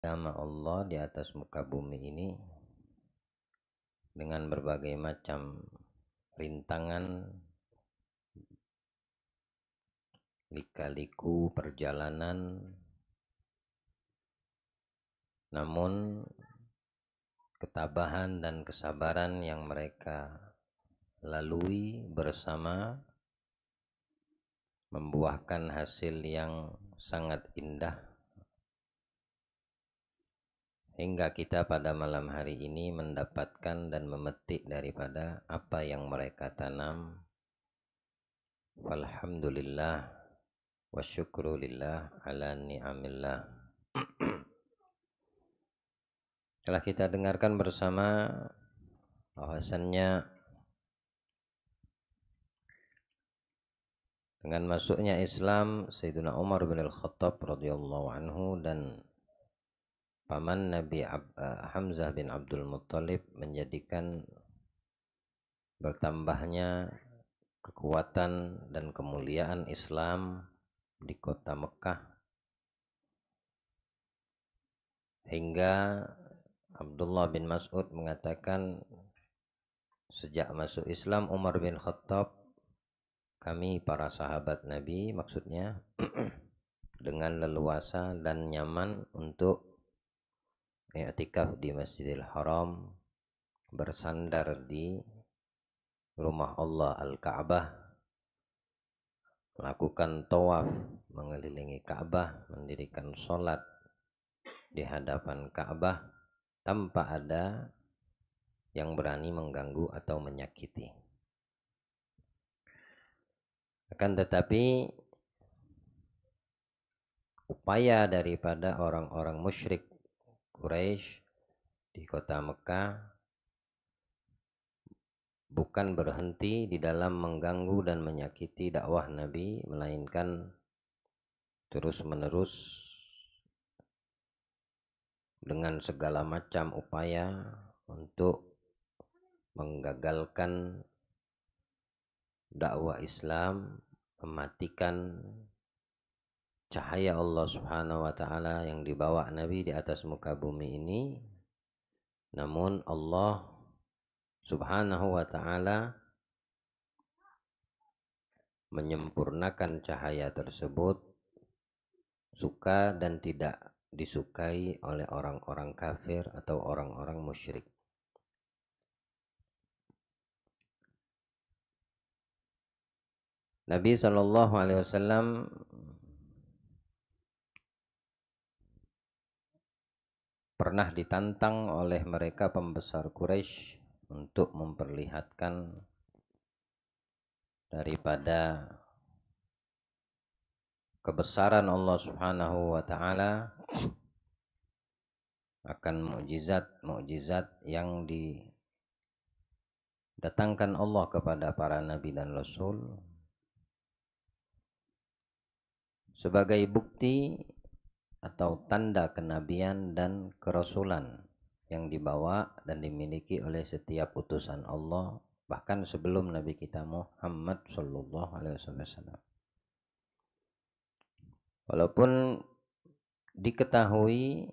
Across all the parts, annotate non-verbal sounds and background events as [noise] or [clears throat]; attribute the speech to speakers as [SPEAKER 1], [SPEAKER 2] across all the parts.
[SPEAKER 1] nama Allah di atas muka bumi ini dengan berbagai macam rintangan lika-liku perjalanan namun ketabahan dan kesabaran yang mereka lalui bersama membuahkan hasil yang sangat indah hingga kita pada malam hari ini mendapatkan dan memetik daripada apa yang mereka tanam. Alhamdulillah wa syukrulillah ala ni'amillah. [clears throat] Telah kita dengarkan bersama bahwasannya dengan masuknya Islam Sayyidina Umar bin Al-Khattab radhiyallahu anhu dan Paman Nabi Ab eh, Hamzah bin Abdul Muttalib menjadikan bertambahnya kekuatan dan kemuliaan Islam di kota Mekah hingga Abdullah bin Mas'ud mengatakan sejak masuk Islam Umar bin Khattab kami para sahabat Nabi maksudnya [clears throat] dengan leluasa dan nyaman untuk i'tikaf di Masjidil Haram bersandar di rumah Allah Al-Ka'bah melakukan tawaf mengelilingi Ka'bah mendirikan sholat di hadapan Ka'bah tanpa ada yang berani mengganggu atau menyakiti akan tetapi upaya daripada orang-orang musyrik Quraisy di kota Mekah bukan berhenti di dalam mengganggu dan menyakiti dakwah Nabi melainkan terus-menerus dengan segala macam upaya untuk menggagalkan dakwah Islam, mematikan cahaya Allah Subhanahu wa taala yang dibawa Nabi di atas muka bumi ini namun Allah Subhanahu wa taala menyempurnakan cahaya tersebut suka dan tidak disukai oleh orang-orang kafir atau orang-orang musyrik. Nabi saw pernah ditantang oleh mereka pembesar Quraisy untuk memperlihatkan daripada kebesaran Allah Subhanahu wa taala akan mukjizat-mukjizat yang didatangkan Allah kepada para nabi dan rasul sebagai bukti atau tanda kenabian dan kerasulan yang dibawa dan dimiliki oleh setiap utusan Allah bahkan sebelum Nabi kita Muhammad Shallallahu Alaihi Wasallam. Walaupun diketahui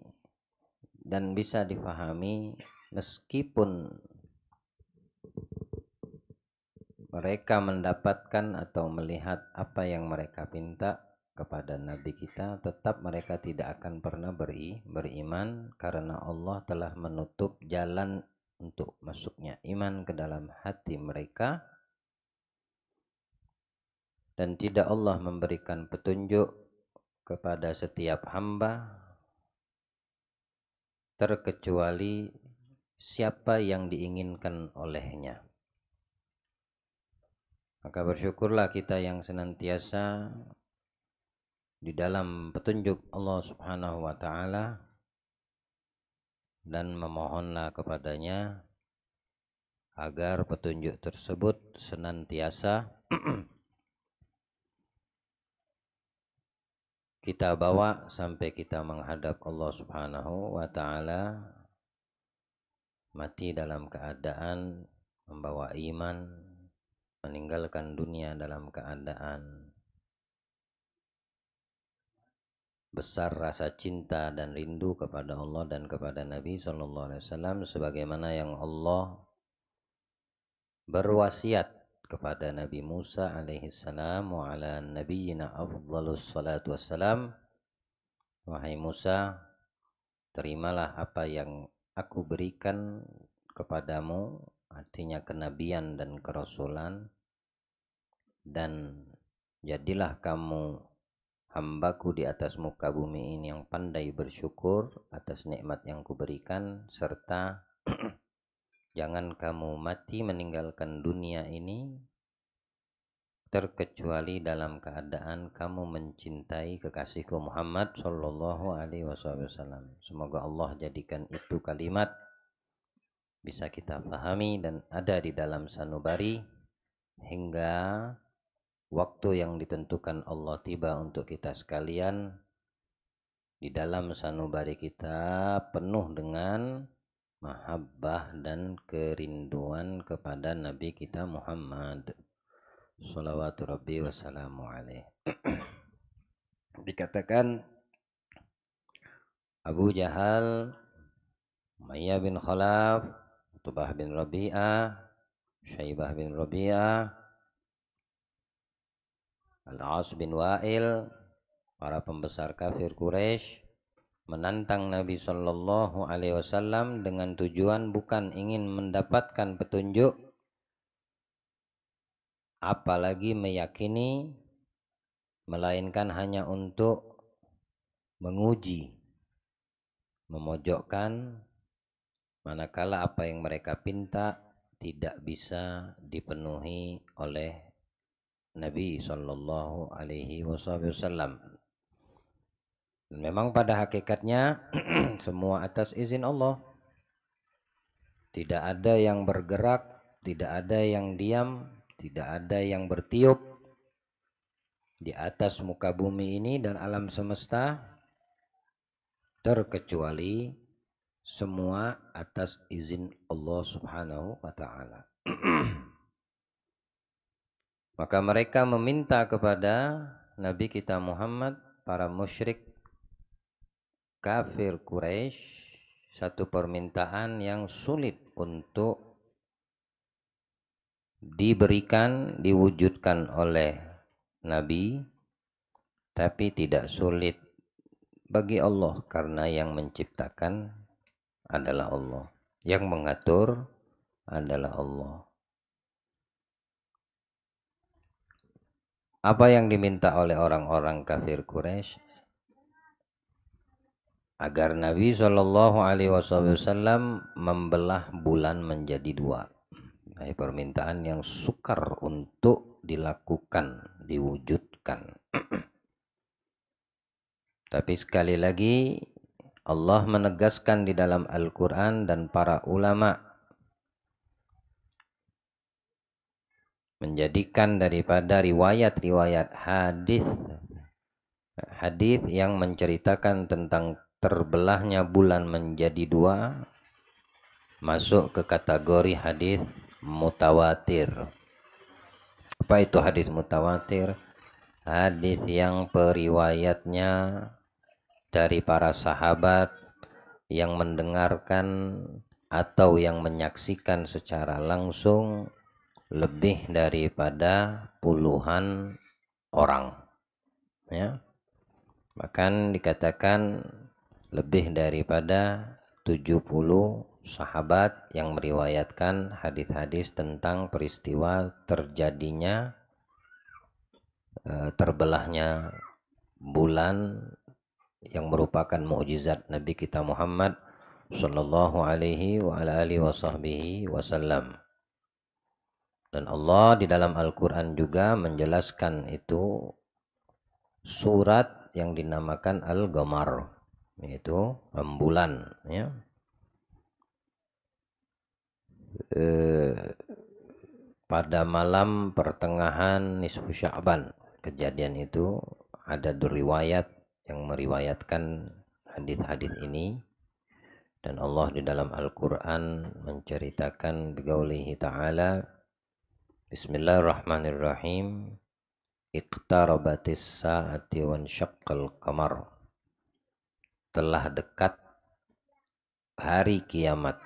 [SPEAKER 1] dan bisa difahami meskipun mereka mendapatkan atau melihat apa yang mereka pinta kepada Nabi kita, tetap mereka tidak akan pernah beri, beriman karena Allah telah menutup jalan untuk masuknya iman ke dalam hati mereka dan tidak Allah memberikan petunjuk kepada setiap hamba terkecuali siapa yang diinginkan olehnya. Maka bersyukurlah kita yang senantiasa di dalam petunjuk Allah Subhanahu wa taala dan memohonlah kepadanya agar petunjuk tersebut senantiasa [clears throat] kita bawa sampai kita menghadap Allah Subhanahu wa taala mati dalam keadaan membawa iman meninggalkan dunia dalam keadaan besar rasa cinta dan rindu kepada Allah dan kepada Nabi Shallallahu Alaihi Wasallam sebagaimana yang Allah berwasiat kepada Nabi Musa alaihi salam wa ala nabiyyina afdhalus salatu wassalam wahai Musa terimalah apa yang aku berikan kepadamu artinya kenabian dan kerasulan dan jadilah kamu hambaku di atas muka bumi ini yang pandai bersyukur atas nikmat yang kuberikan serta [clears throat] jangan kamu mati meninggalkan dunia ini terkecuali dalam keadaan kamu mencintai kekasihku Muhammad Shallallahu Alaihi Wasallam. Semoga Allah jadikan itu kalimat bisa kita pahami dan ada di dalam sanubari hingga waktu yang ditentukan Allah tiba untuk kita sekalian di dalam sanubari kita penuh dengan mahabbah dan kerinduan kepada Nabi kita Muhammad salawatu rabbi wassalamu alaih [clears throat] dikatakan Abu Jahal Maya bin Khalaf Tubah bin Rabi'ah Syaibah bin Rabi'ah Al-As bin Wa'il, para pembesar kafir Quraisy menantang Nabi Shallallahu Alaihi Wasallam dengan tujuan bukan ingin mendapatkan petunjuk, apalagi meyakini, melainkan hanya untuk menguji, memojokkan, manakala apa yang mereka pinta tidak bisa dipenuhi oleh Nabi Shallallahu Alaihi Wasallam. Memang pada hakikatnya [clears throat] semua atas izin Allah. Tidak ada yang bergerak, tidak ada yang diam, tidak ada yang bertiup di atas muka bumi ini dan alam semesta terkecuali semua atas izin Allah Subhanahu wa taala. [clears throat] Maka mereka meminta kepada Nabi kita Muhammad, para musyrik kafir Quraisy satu permintaan yang sulit untuk diberikan, diwujudkan oleh Nabi, tapi tidak sulit bagi Allah karena yang menciptakan adalah Allah, yang mengatur adalah Allah. Apa yang diminta oleh orang-orang kafir Quraisy agar Nabi Shallallahu Alaihi Wasallam membelah bulan menjadi dua. Nah, permintaan yang sukar untuk dilakukan, diwujudkan. [clears throat] Tapi sekali lagi Allah menegaskan di dalam Al-Quran dan para ulama menjadikan daripada riwayat-riwayat hadis hadis yang menceritakan tentang terbelahnya bulan menjadi dua masuk ke kategori hadis mutawatir. Apa itu hadis mutawatir? Hadis yang periwayatnya dari para sahabat yang mendengarkan atau yang menyaksikan secara langsung lebih daripada puluhan orang ya bahkan dikatakan lebih daripada 70 sahabat yang meriwayatkan hadis-hadis tentang peristiwa terjadinya eh, terbelahnya bulan yang merupakan mukjizat Nabi kita Muhammad sallallahu alaihi wa alihi wasallam dan Allah di dalam Al-Quran juga menjelaskan itu surat yang dinamakan al gomar yaitu rembulan. Ya. E, pada malam pertengahan nisfu Sya'ban, kejadian itu ada riwayat yang meriwayatkan hadith-hadith ini dan Allah di dalam Al-Quran menceritakan begaulihi ta'ala Bismillahirrahmanirrahim. Iqtarabatis sa'ati wan syaqqal kamar Telah dekat hari kiamat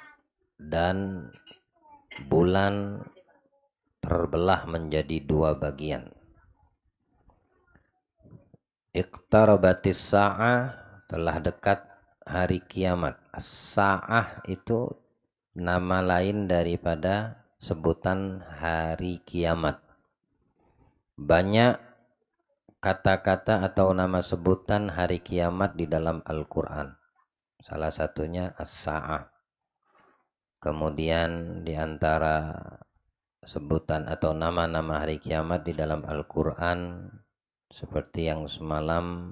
[SPEAKER 1] dan bulan terbelah menjadi dua bagian. Iqtarabatis sa'ah telah dekat hari kiamat. saah itu nama lain daripada sebutan hari kiamat. Banyak kata-kata atau nama sebutan hari kiamat di dalam Al-Quran. Salah satunya As-Sa'ah. Kemudian di antara sebutan atau nama-nama hari kiamat di dalam Al-Quran seperti yang semalam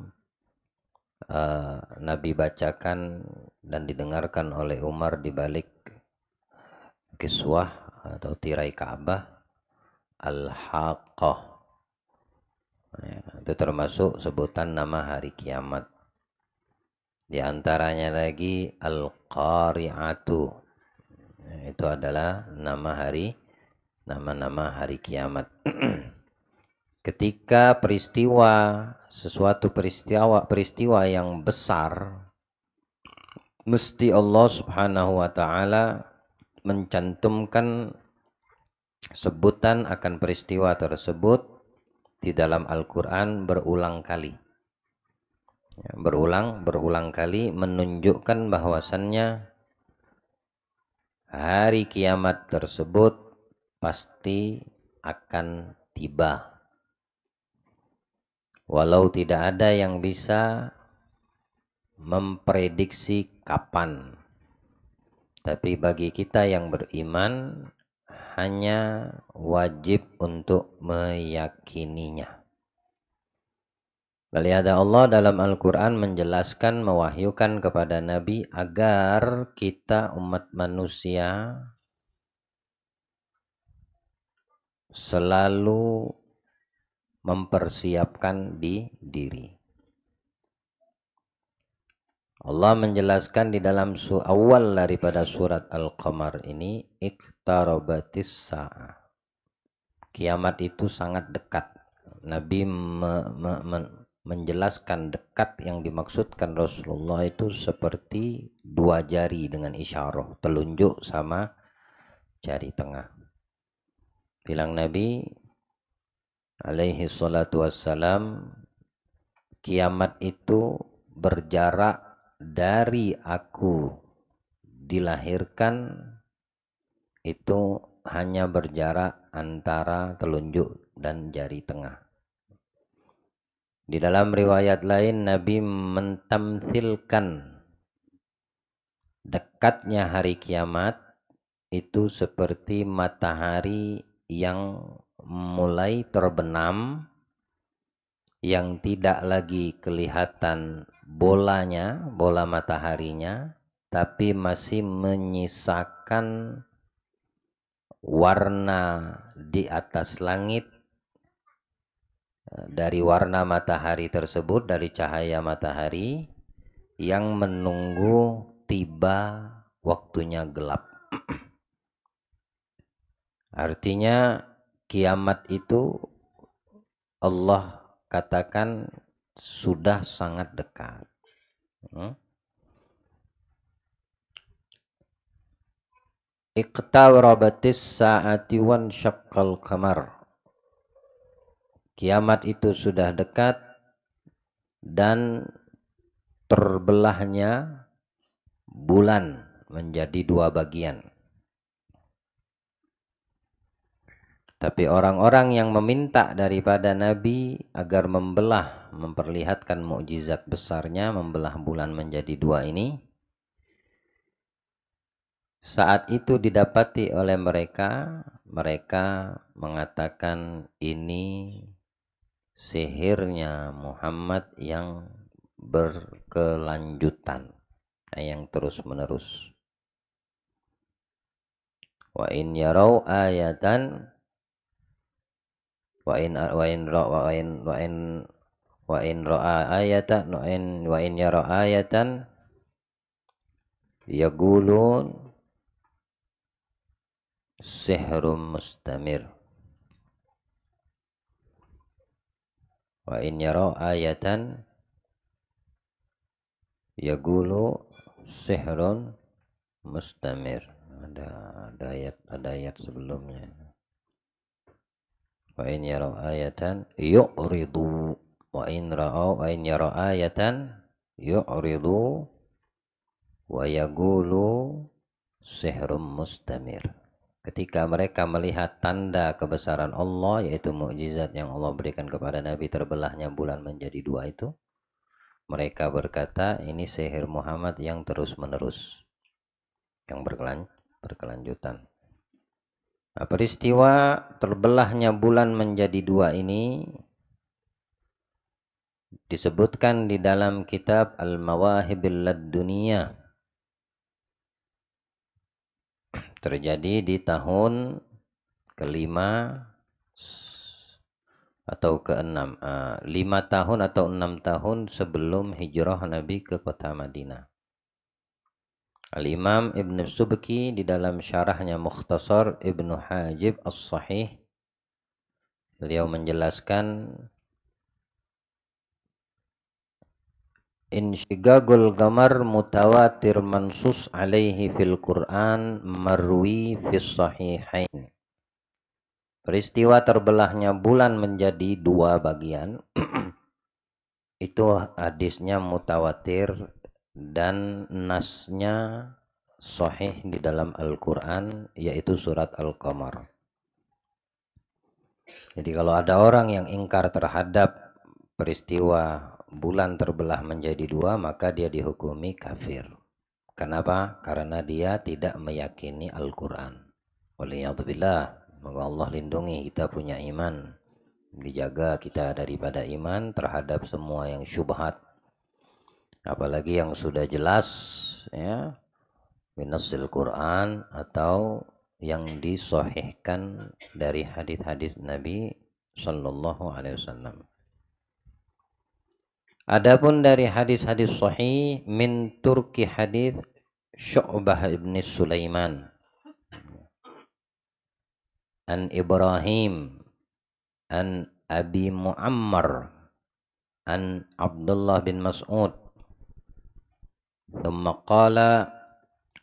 [SPEAKER 1] uh, Nabi bacakan dan didengarkan oleh Umar di balik kiswah atau tirai Ka'bah Al-Haqqah ya, itu termasuk sebutan nama hari kiamat di antaranya lagi Al-Qari'atu ya, itu adalah nama hari nama-nama hari kiamat [clears throat] ketika peristiwa sesuatu peristiwa peristiwa yang besar mesti Allah Subhanahu wa taala mencantumkan sebutan akan peristiwa tersebut di dalam Al-Quran berulang kali ya, berulang berulang kali menunjukkan bahwasannya hari kiamat tersebut pasti akan tiba walau tidak ada yang bisa memprediksi kapan tapi bagi kita yang beriman hanya wajib untuk meyakininya. Beliada Allah dalam Al-Quran menjelaskan, mewahyukan kepada Nabi agar kita umat manusia selalu mempersiapkan di diri. Allah menjelaskan di dalam su awal daripada surat Al-Qamar ini iktarabatis sa'ah. Kiamat itu sangat dekat. Nabi me, me, me, menjelaskan dekat yang dimaksudkan Rasulullah itu seperti dua jari dengan isyarah, telunjuk sama jari tengah. Bilang Nabi alaihi salatu wassalam kiamat itu berjarak dari aku dilahirkan itu hanya berjarak antara telunjuk dan jari tengah. Di dalam riwayat lain Nabi mentamsilkan dekatnya hari kiamat itu seperti matahari yang mulai terbenam yang tidak lagi kelihatan bolanya, bola mataharinya, tapi masih menyisakan warna di atas langit eh, dari warna matahari tersebut dari cahaya matahari yang menunggu tiba waktunya gelap. [clears throat] Artinya kiamat itu Allah katakan sudah sangat dekat. Hmm? Iqtarabatis saati wan syakal kamar. Kiamat itu sudah dekat dan terbelahnya bulan menjadi dua bagian. Tapi orang-orang yang meminta daripada Nabi agar membelah, memperlihatkan mukjizat besarnya, membelah bulan menjadi dua ini, saat itu didapati oleh mereka, mereka mengatakan ini sihirnya Muhammad yang berkelanjutan, eh, yang terus-menerus. Wa in yarau ayatan wa in wa in ra wa in wa in wa in ra ayatan wa in wa in yara ayatan yaqulun sihrum mustamir wa in yara ayatan yaqulu sihrun mustamir ada ada ayat ada ayat sebelumnya wa in yarau ayatan yu'ridu wa in ra'au wa in yarau ayatan yu'ridu wa yagulu sihrum mustamir ketika mereka melihat tanda kebesaran Allah yaitu mukjizat yang Allah berikan kepada Nabi terbelahnya bulan menjadi dua itu mereka berkata ini sihir Muhammad yang terus menerus yang berkelan berkelanjutan Nah, peristiwa terbelahnya bulan menjadi dua ini disebutkan di dalam kitab Al-Mawahibil Dunia terjadi di tahun kelima atau keenam eh, lima tahun atau enam tahun sebelum hijrah Nabi ke kota Madinah Al-Imam Ibn Subki di dalam syarahnya Mukhtasar Ibn Hajib As-Sahih beliau menjelaskan Insyigagul gamar mutawatir mansus alaihi fil Qur'an marwi fis sahihain Peristiwa terbelahnya bulan menjadi dua bagian [clears throat] itu hadisnya mutawatir dan nasnya sahih di dalam Al-Quran yaitu surat Al-Qamar jadi kalau ada orang yang ingkar terhadap peristiwa bulan terbelah menjadi dua maka dia dihukumi kafir kenapa? karena dia tidak meyakini Al-Quran Waliyahdubillah Moga Allah lindungi kita punya iman Dijaga kita daripada iman terhadap semua yang syubhat apalagi yang sudah jelas ya minasil Quran atau yang disohihkan dari hadis-hadis Nabi Shallallahu Alaihi Wasallam. Adapun dari hadis-hadis sahih min turki hadis Syu'bah ibn Sulaiman an Ibrahim an Abi Muammar an Abdullah bin Mas'ud Thumma qala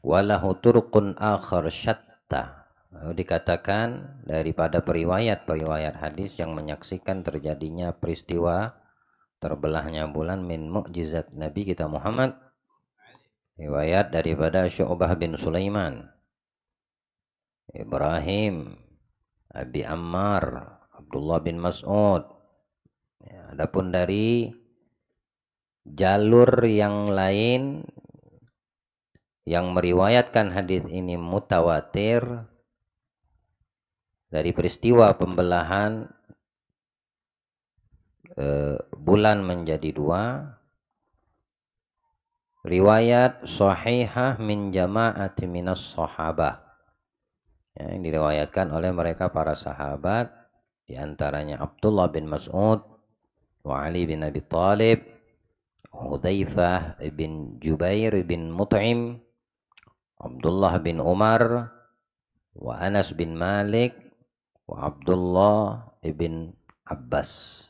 [SPEAKER 1] walahu turqun akhar syatta. dikatakan daripada periwayat-periwayat hadis yang menyaksikan terjadinya peristiwa terbelahnya bulan min mukjizat Nabi kita Muhammad. Riwayat daripada Syu'bah bin Sulaiman. Ibrahim, Abi Ammar, Abdullah bin Mas'ud. Ya, adapun dari jalur yang lain yang meriwayatkan hadis ini mutawatir dari peristiwa pembelahan e, bulan menjadi dua riwayat sahihah min jama'ati minas sahabah ya, yang diriwayatkan oleh mereka para sahabat diantaranya Abdullah bin Mas'ud wa Ali bin Abi Talib Hudzaifah bin Jubair bin Mut'im Abdullah bin Umar wa Anas bin Malik wa Abdullah bin Abbas.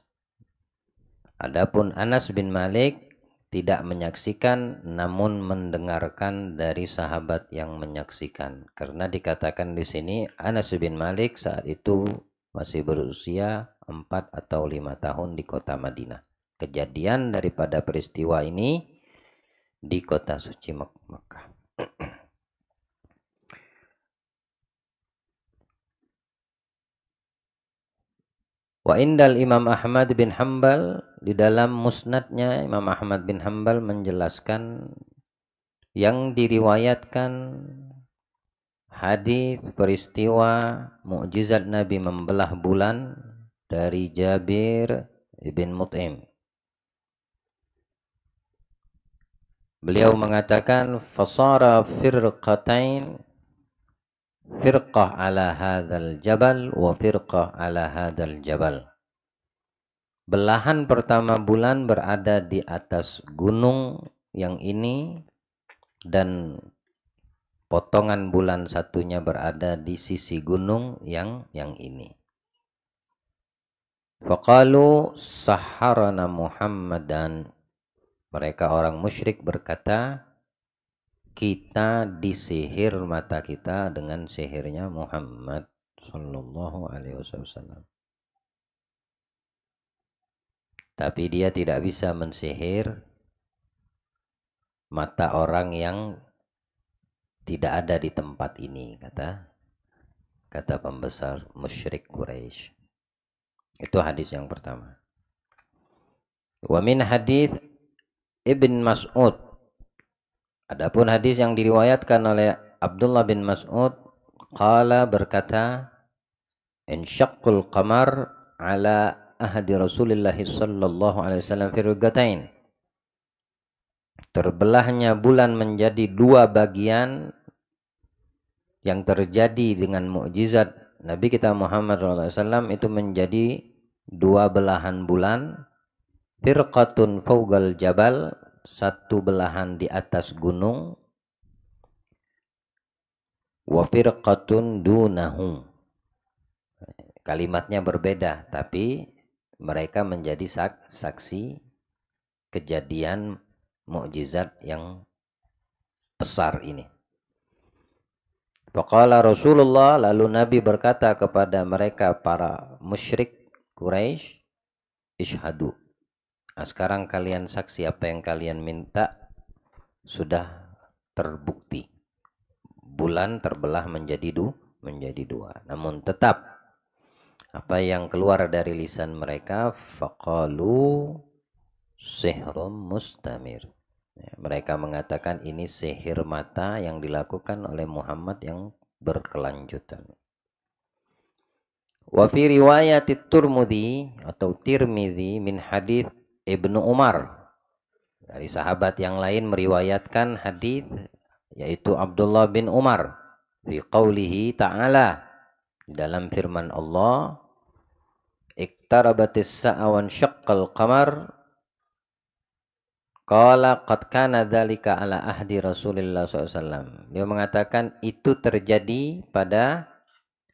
[SPEAKER 1] Adapun Anas bin Malik tidak menyaksikan namun mendengarkan dari sahabat yang menyaksikan karena dikatakan di sini Anas bin Malik saat itu masih berusia 4 atau lima tahun di kota Madinah. Kejadian daripada peristiwa ini di kota suci Mek Mekah. [clears throat] Wa indal Imam Ahmad bin Hambal di dalam musnadnya Imam Ahmad bin Hambal menjelaskan yang diriwayatkan hadis peristiwa mukjizat Nabi membelah bulan dari Jabir bin Mut'im. Beliau mengatakan fasara firqatain firqah ala hadal jabal wa firqah ala hadal jabal. Belahan pertama bulan berada di atas gunung yang ini dan potongan bulan satunya berada di sisi gunung yang yang ini. Faqalu saharana Muhammadan mereka orang musyrik berkata kita disihir mata kita dengan sihirnya Muhammad Shallallahu Alaihi Wasallam. Tapi dia tidak bisa mensihir mata orang yang tidak ada di tempat ini, kata kata pembesar musyrik Quraisy. Itu hadis yang pertama. Wamin hadis Ibn Mas'ud Adapun hadis yang diriwayatkan oleh Abdullah bin Mas'ud qala berkata syaqqul qamar ala ahdi Rasulillah sallallahu alaihi wasallam firqatain terbelahnya bulan menjadi dua bagian yang terjadi dengan mukjizat Nabi kita Muhammad SAW itu menjadi dua belahan bulan firqatun faugal jabal satu belahan di atas gunung wa firqatun dunahum kalimatnya berbeda tapi mereka menjadi saksi kejadian mukjizat yang besar ini Faqala Rasulullah lalu Nabi berkata kepada mereka para musyrik Quraisy ishadu Nah, sekarang kalian saksi apa yang kalian minta sudah terbukti. Bulan terbelah menjadi du, menjadi dua. Namun tetap apa yang keluar dari lisan mereka faqalu sihrum mustamir. Ya, mereka mengatakan ini sihir mata yang dilakukan oleh Muhammad yang berkelanjutan. Wa fi riwayat Tirmidzi atau Tirmidzi min hadits Ibnu Umar dari sahabat yang lain meriwayatkan hadis yaitu Abdullah bin Umar fi qawlihi ta'ala dalam firman Allah iktarabatis sa'awan syaqqal qamar kala qad kana dzalika ala ahdi Rasulillah SAW. Dia mengatakan itu terjadi pada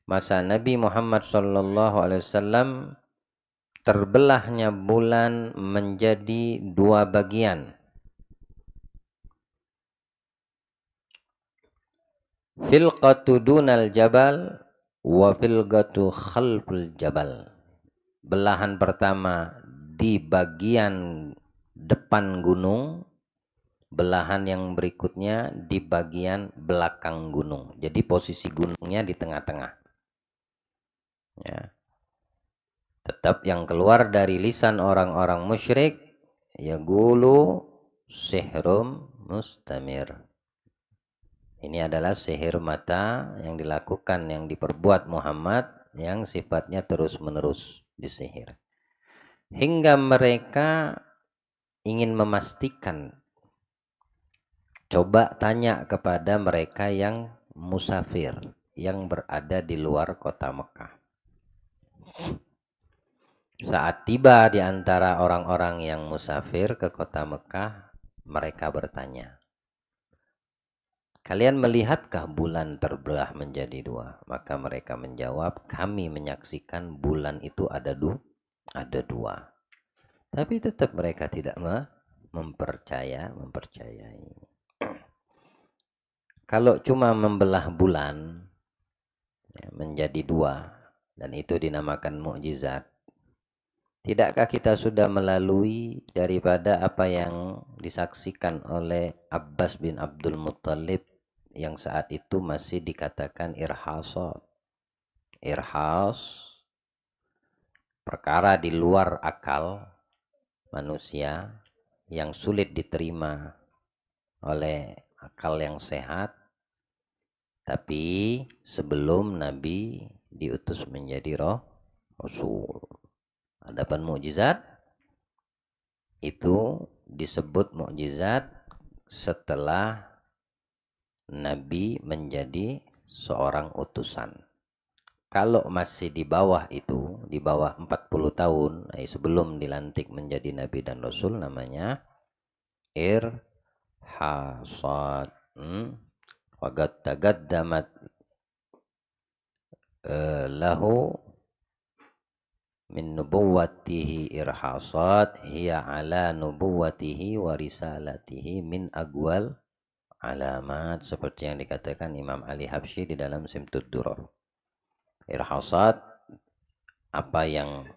[SPEAKER 1] masa Nabi Muhammad SAW terbelahnya bulan menjadi dua bagian. Filqatu dunal jabal wa filqatu khalful jabal. Belahan pertama di bagian depan gunung, belahan yang berikutnya di bagian belakang gunung. Jadi posisi gunungnya di tengah-tengah. Ya. Tetap yang keluar dari lisan orang-orang musyrik ya gulu sihrum mustamir. Ini adalah sihir mata yang dilakukan yang diperbuat Muhammad yang sifatnya terus-menerus disihir. Hingga mereka ingin memastikan coba tanya kepada mereka yang musafir yang berada di luar kota Mekah. Saat tiba di antara orang-orang yang musafir ke kota Mekah, mereka bertanya, Kalian melihatkah bulan terbelah menjadi dua? Maka mereka menjawab, kami menyaksikan bulan itu ada, dua, ada dua. Tapi tetap mereka tidak mempercaya, mempercayai. [clears throat] Kalau cuma membelah bulan ya, menjadi dua, dan itu dinamakan mukjizat, Tidakkah kita sudah melalui daripada apa yang disaksikan oleh Abbas bin Abdul Muttalib yang saat itu masih dikatakan irhasot, Irhas, perkara di luar akal manusia yang sulit diterima oleh akal yang sehat, tapi sebelum Nabi diutus menjadi roh, Rasul. Adapun mukjizat itu disebut mukjizat setelah Nabi menjadi seorang utusan. Kalau masih di bawah itu, di bawah 40 tahun, eh, sebelum dilantik menjadi Nabi dan Rasul namanya irhasat. Hmm? Wagat damat eh, lahu min nubuwatihi irhasat hiya ala nubuwatihi wa risalatihi min agwal alamat seperti yang dikatakan Imam Ali Habsyi di dalam Simtud Duror. Irhasat apa yang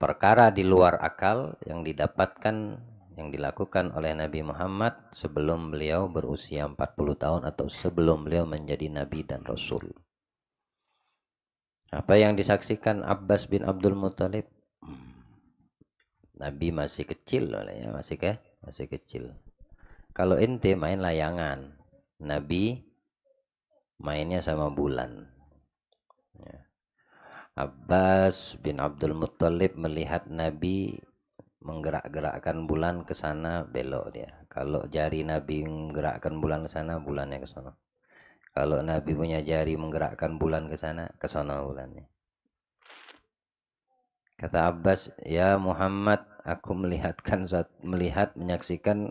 [SPEAKER 1] perkara di luar akal yang didapatkan yang dilakukan oleh Nabi Muhammad sebelum beliau berusia 40 tahun atau sebelum beliau menjadi nabi dan rasul. Apa yang disaksikan Abbas bin Abdul Muthalib? Hmm. Nabi masih kecil oleh ya, masih ke masih kecil. Kalau ente main layangan, Nabi mainnya sama bulan. Ya. Abbas bin Abdul Muthalib melihat Nabi menggerak-gerakkan bulan ke sana belok dia. Kalau jari Nabi menggerakkan bulan ke sana, bulannya ke sana. Kalau Nabi punya jari menggerakkan bulan ke sana, ke sana bulannya. Kata Abbas, "Ya Muhammad, aku melihatkan saat melihat menyaksikan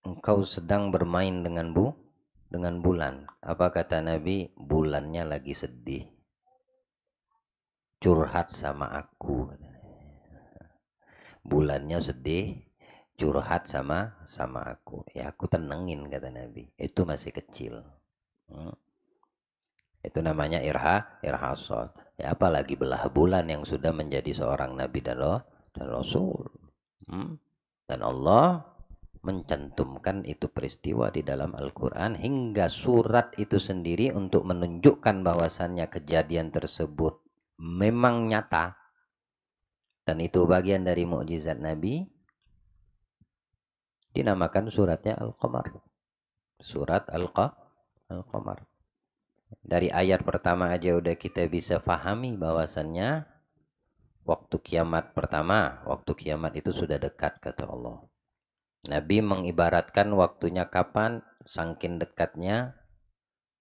[SPEAKER 1] engkau sedang bermain dengan bu dengan bulan." Apa kata Nabi? Bulannya lagi sedih. Curhat sama aku. Bulannya sedih, curhat sama sama aku ya aku tenengin kata Nabi itu masih kecil hmm. itu namanya irha irhasot ya apalagi belah bulan yang sudah menjadi seorang Nabi dan loh dan Rasul hmm. dan Allah mencantumkan itu peristiwa di dalam Al-Quran hingga surat itu sendiri untuk menunjukkan bahwasannya kejadian tersebut memang nyata dan itu bagian dari mukjizat Nabi dinamakan suratnya Al-Qamar. Surat Al-Qamar. Dari ayat pertama aja udah kita bisa pahami bahwasannya waktu kiamat pertama, waktu kiamat itu sudah dekat kata Allah. Nabi mengibaratkan waktunya kapan sangkin dekatnya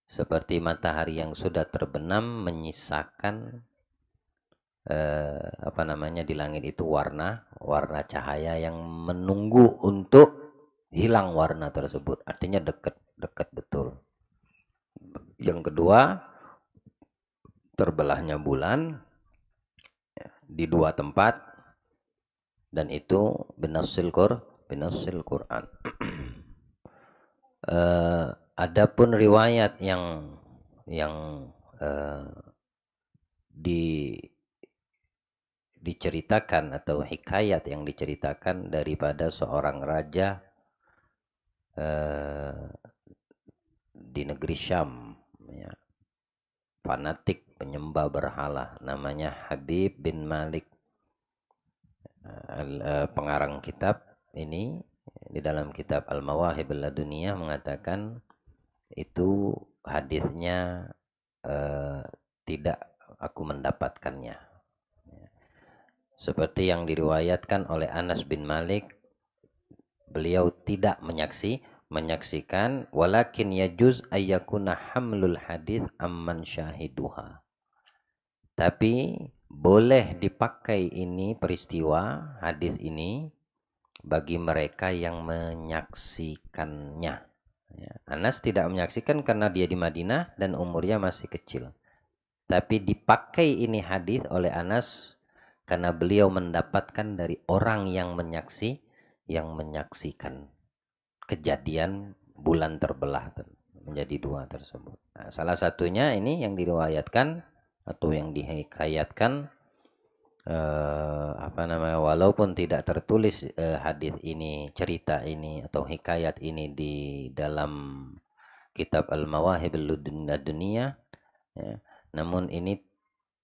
[SPEAKER 1] seperti matahari yang sudah terbenam menyisakan eh, apa namanya di langit itu warna warna cahaya yang menunggu untuk hilang warna tersebut artinya dekat dekat betul yang kedua terbelahnya bulan ya, di dua tempat dan itu binasil kur binasil Quran ada [clears throat] eh, adapun riwayat yang yang e, di diceritakan atau hikayat yang diceritakan daripada seorang raja Eh, di negeri Syam ya. fanatik penyembah berhala namanya Habib bin Malik eh, pengarang kitab ini di dalam kitab Al-Mawahib Dunia mengatakan itu hadisnya eh, tidak aku mendapatkannya ya. seperti yang diriwayatkan oleh Anas bin Malik Beliau tidak menyaksi menyaksikan walakin yajuz ayyakuna hamlul hadith amman syahiduha. Tapi boleh dipakai ini peristiwa hadis ini bagi mereka yang menyaksikannya. Ya, Anas tidak menyaksikan karena dia di Madinah dan umurnya masih kecil. Tapi dipakai ini hadis oleh Anas karena beliau mendapatkan dari orang yang menyaksikan yang menyaksikan kejadian bulan terbelah menjadi dua tersebut. Nah, salah satunya ini yang diriwayatkan atau yang dihikayatkan eh, apa namanya walaupun tidak tertulis eh, hadis ini cerita ini atau hikayat ini di dalam kitab al-mawahib dunia ya, namun ini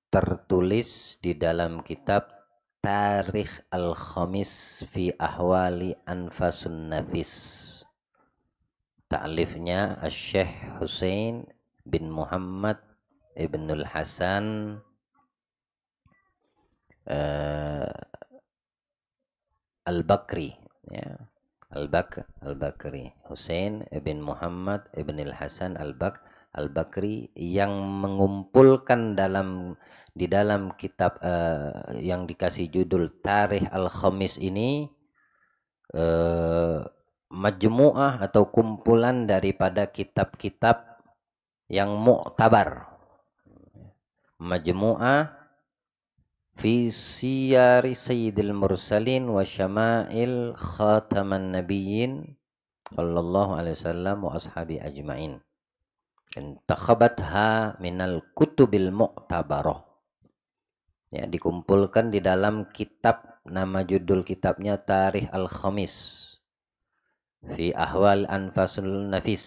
[SPEAKER 1] tertulis di dalam kitab tarikh al-khamis fi ahwali anfasun nafis ta'lifnya Syekh Hussein bin Muhammad Ibnul Hasan uh, Al-Bakri ya Al-Bak Al-Bakri Hussein bin Muhammad Ibnul Hasan Al-Bak Al-Bakri yang mengumpulkan dalam di dalam kitab uh, yang dikasih judul Tarikh Al-Khamis ini uh, majmu'ah atau kumpulan daripada kitab-kitab yang mu'tabar majmu'ah fi siyari sayyidil mursalin wa syama'il khataman nabiyyin sallallahu alaihi wasallam wa ashabi ajmain intakhabatha minal kutubil mu'tabarah ya dikumpulkan di dalam kitab nama judul kitabnya Tarikh Al-Khamis fi ahwal anfasul nafis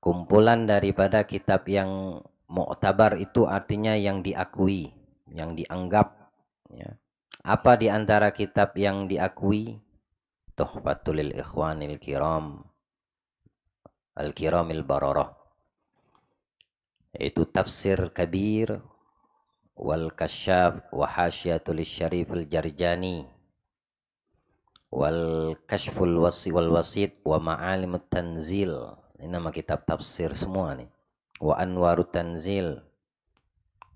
[SPEAKER 1] kumpulan daripada kitab yang mu'tabar itu artinya yang diakui yang dianggap ya. apa di antara kitab yang diakui Tuhfatul Ikhwanil Kiram Al-Kiramil Bararah yaitu tafsir kabir wal kasyaf wa hasyiatul syarifil jarjani wal kashful wasi wal wasit wa ma'alimut tanzil ini nama kitab tafsir semua nih wa anwarut tanzil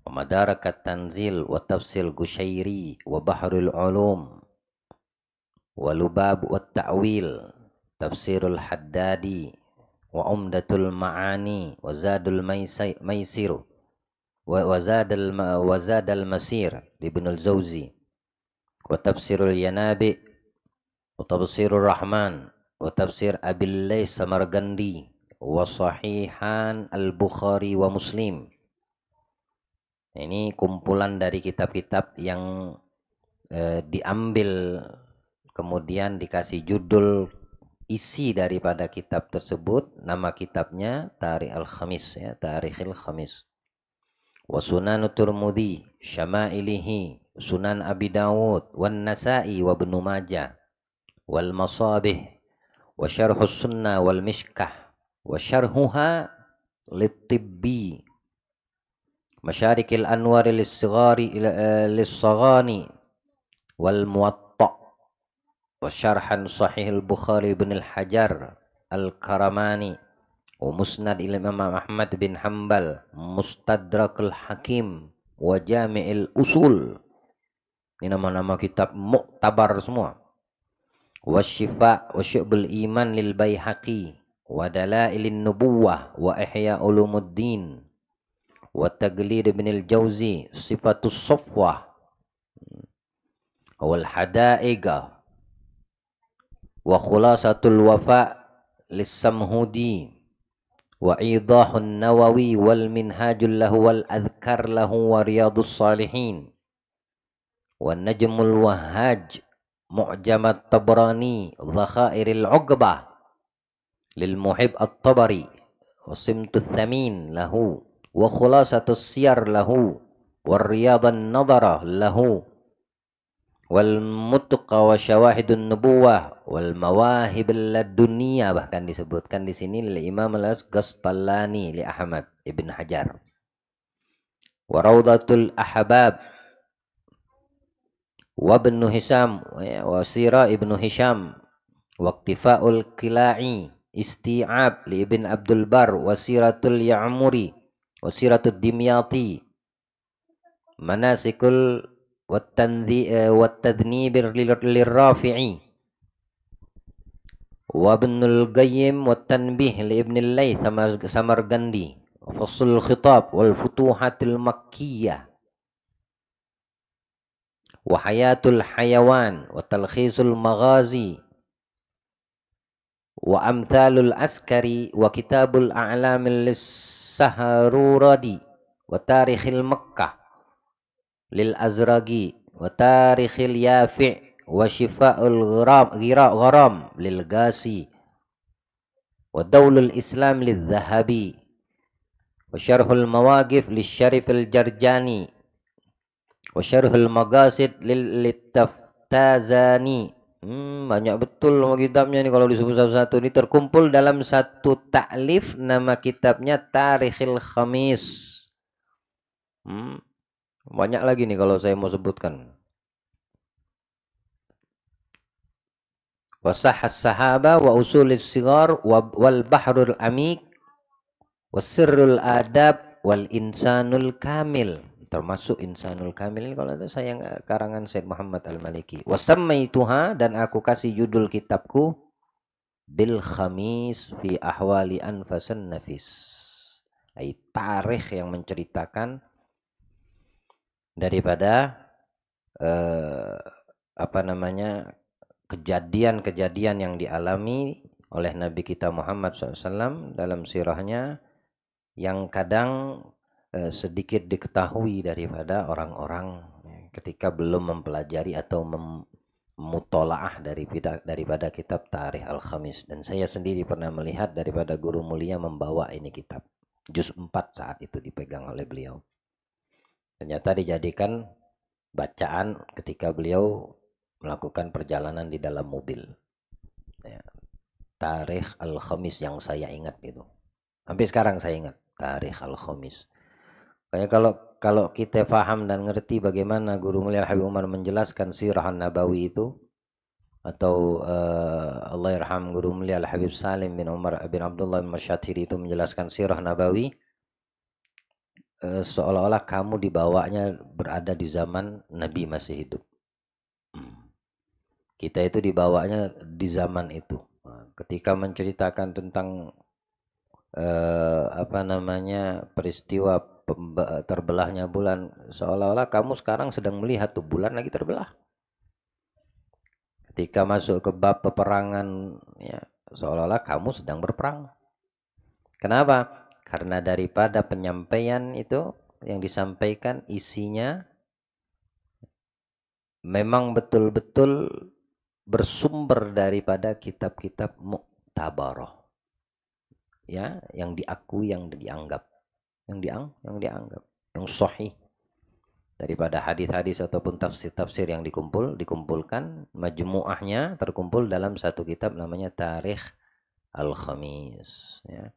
[SPEAKER 1] wa madarakat tanzil wa tafsil gusyairi wa bahrul ulum wa lubab wa ta'wil tafsirul haddadi wa umdatul ma'ani wa zadul maisiru wazadal wazadal masir Ibnu zauzi wa tafsirul yanabi wa tafsirul rahman wa tafsir Abil Lais Samargandi wa sahihan al-Bukhari wa Muslim ini kumpulan dari kitab-kitab yang eh, diambil kemudian dikasih judul isi daripada kitab tersebut nama kitabnya Tarikh al-Khamis ya al Khamis وسنن الترمذي شمائله سنن أبي داود والنسائي وابن ماجه والمصابه وشرح السنة والمشكة وشرحها للطبي مشارك الأنوار للصغار للصغاني والموطأ وشرحا صحيح البخاري بن الحجر الكرماني ومسند Imam Ahmad bin Hanbal Mustadrakul Hakim wa Jami'il Usul ini nama-nama kitab muktabar semua wa syu'bul iman lil baihaqi wa dalailin nubuwah wa ihya ulumuddin wa taglid ibn al jauzi sifatus safwah wal hadaiga wa khulasatul wafa lis samhudi وإيضاح النووي والمنهاج له والأذكار له ورياض الصالحين والنجم الوهاج معجم الطبراني ذخائر العقبة للمحب الطبري وصمت الثمين له وخلاصة السير له والرياض النظرة له wal mutuqa wa syawahidun nubuwah wal mawahib dunia bahkan disebutkan di sini oleh Imam Al-Ghazalani li Ahmad Ibn Hajar wa raudatul ahbab wa ibnu Hisam wa sirah ibnu Hisham wa iktifa'ul qilai isti'ab li Ibn Abdul Bar wa siratul Ya'muri wa siratul Dimyati manasikul آه، والتذنيب للرافعي وابن القيم والتنبيه لابن الليث سمرقندي فصل الخطاب والفتوحات المكية وحياة الحيوان وتلخيص المغازي وأمثال العسكري وكتاب الأعلام للسهروردي وتاريخ المكة lil azragi wa tarikhil yafi' wa shifa'ul gharam lil gasi wa daulul islam lil zahabi wa syarhul mawagif lil syarifil jarjani wa syarhul magasid lil tazani hmm, banyak betul nama kitabnya ini kalau disebut satu-satu ini terkumpul dalam satu taklif nama kitabnya Tarikhil Khamis hmm, banyak lagi nih kalau saya mau sebutkan. Wasah sahaba wa usulis sigar wal bahrul amik wasirul adab wal insanul kamil termasuk insanul kamil ini kalau ada saya karangan Syed Muhammad Al-Maliki Wasamai Tuha dan aku kasih judul kitabku bil khamis fi ahwali anfasan nafis ai tarikh yang menceritakan daripada eh, apa namanya kejadian-kejadian yang dialami oleh Nabi kita Muhammad SAW dalam sirahnya yang kadang eh, sedikit diketahui daripada orang-orang ketika belum mempelajari atau mem mutolaah dari daripada kitab Tarikh Al-Khamis dan saya sendiri pernah melihat daripada guru mulia membawa ini kitab juz 4 saat itu dipegang oleh beliau ternyata dijadikan bacaan ketika beliau melakukan perjalanan di dalam mobil. Ya. Tarikh Al-Khamis yang saya ingat itu. Sampai sekarang saya ingat Tarikh Al-Khamis. Kayak kalau kalau kita paham dan ngerti bagaimana Guru Mulia Habib Umar menjelaskan sirah Nabawi itu atau uh, Allah Guru Mulia Habib Salim bin Umar bin Abdullah bin Masyatiri itu menjelaskan sirah Nabawi Eh, seolah-olah kamu dibawanya berada di zaman Nabi masih hidup. Hmm. Kita itu dibawanya di zaman itu. Nah, ketika menceritakan tentang uh, apa namanya peristiwa terbelahnya bulan, seolah-olah kamu sekarang sedang melihat tuh bulan lagi terbelah. Ketika masuk ke bab peperangan, ya seolah-olah kamu sedang berperang. Kenapa? Karena daripada penyampaian itu yang disampaikan isinya memang betul-betul bersumber daripada kitab-kitab muktabaroh ya yang diakui yang dianggap yang diang yang dianggap yang sahih daripada hadis-hadis ataupun tafsir-tafsir yang dikumpul dikumpulkan majmuahnya terkumpul dalam satu kitab namanya Tarikh Al-Khamis ya.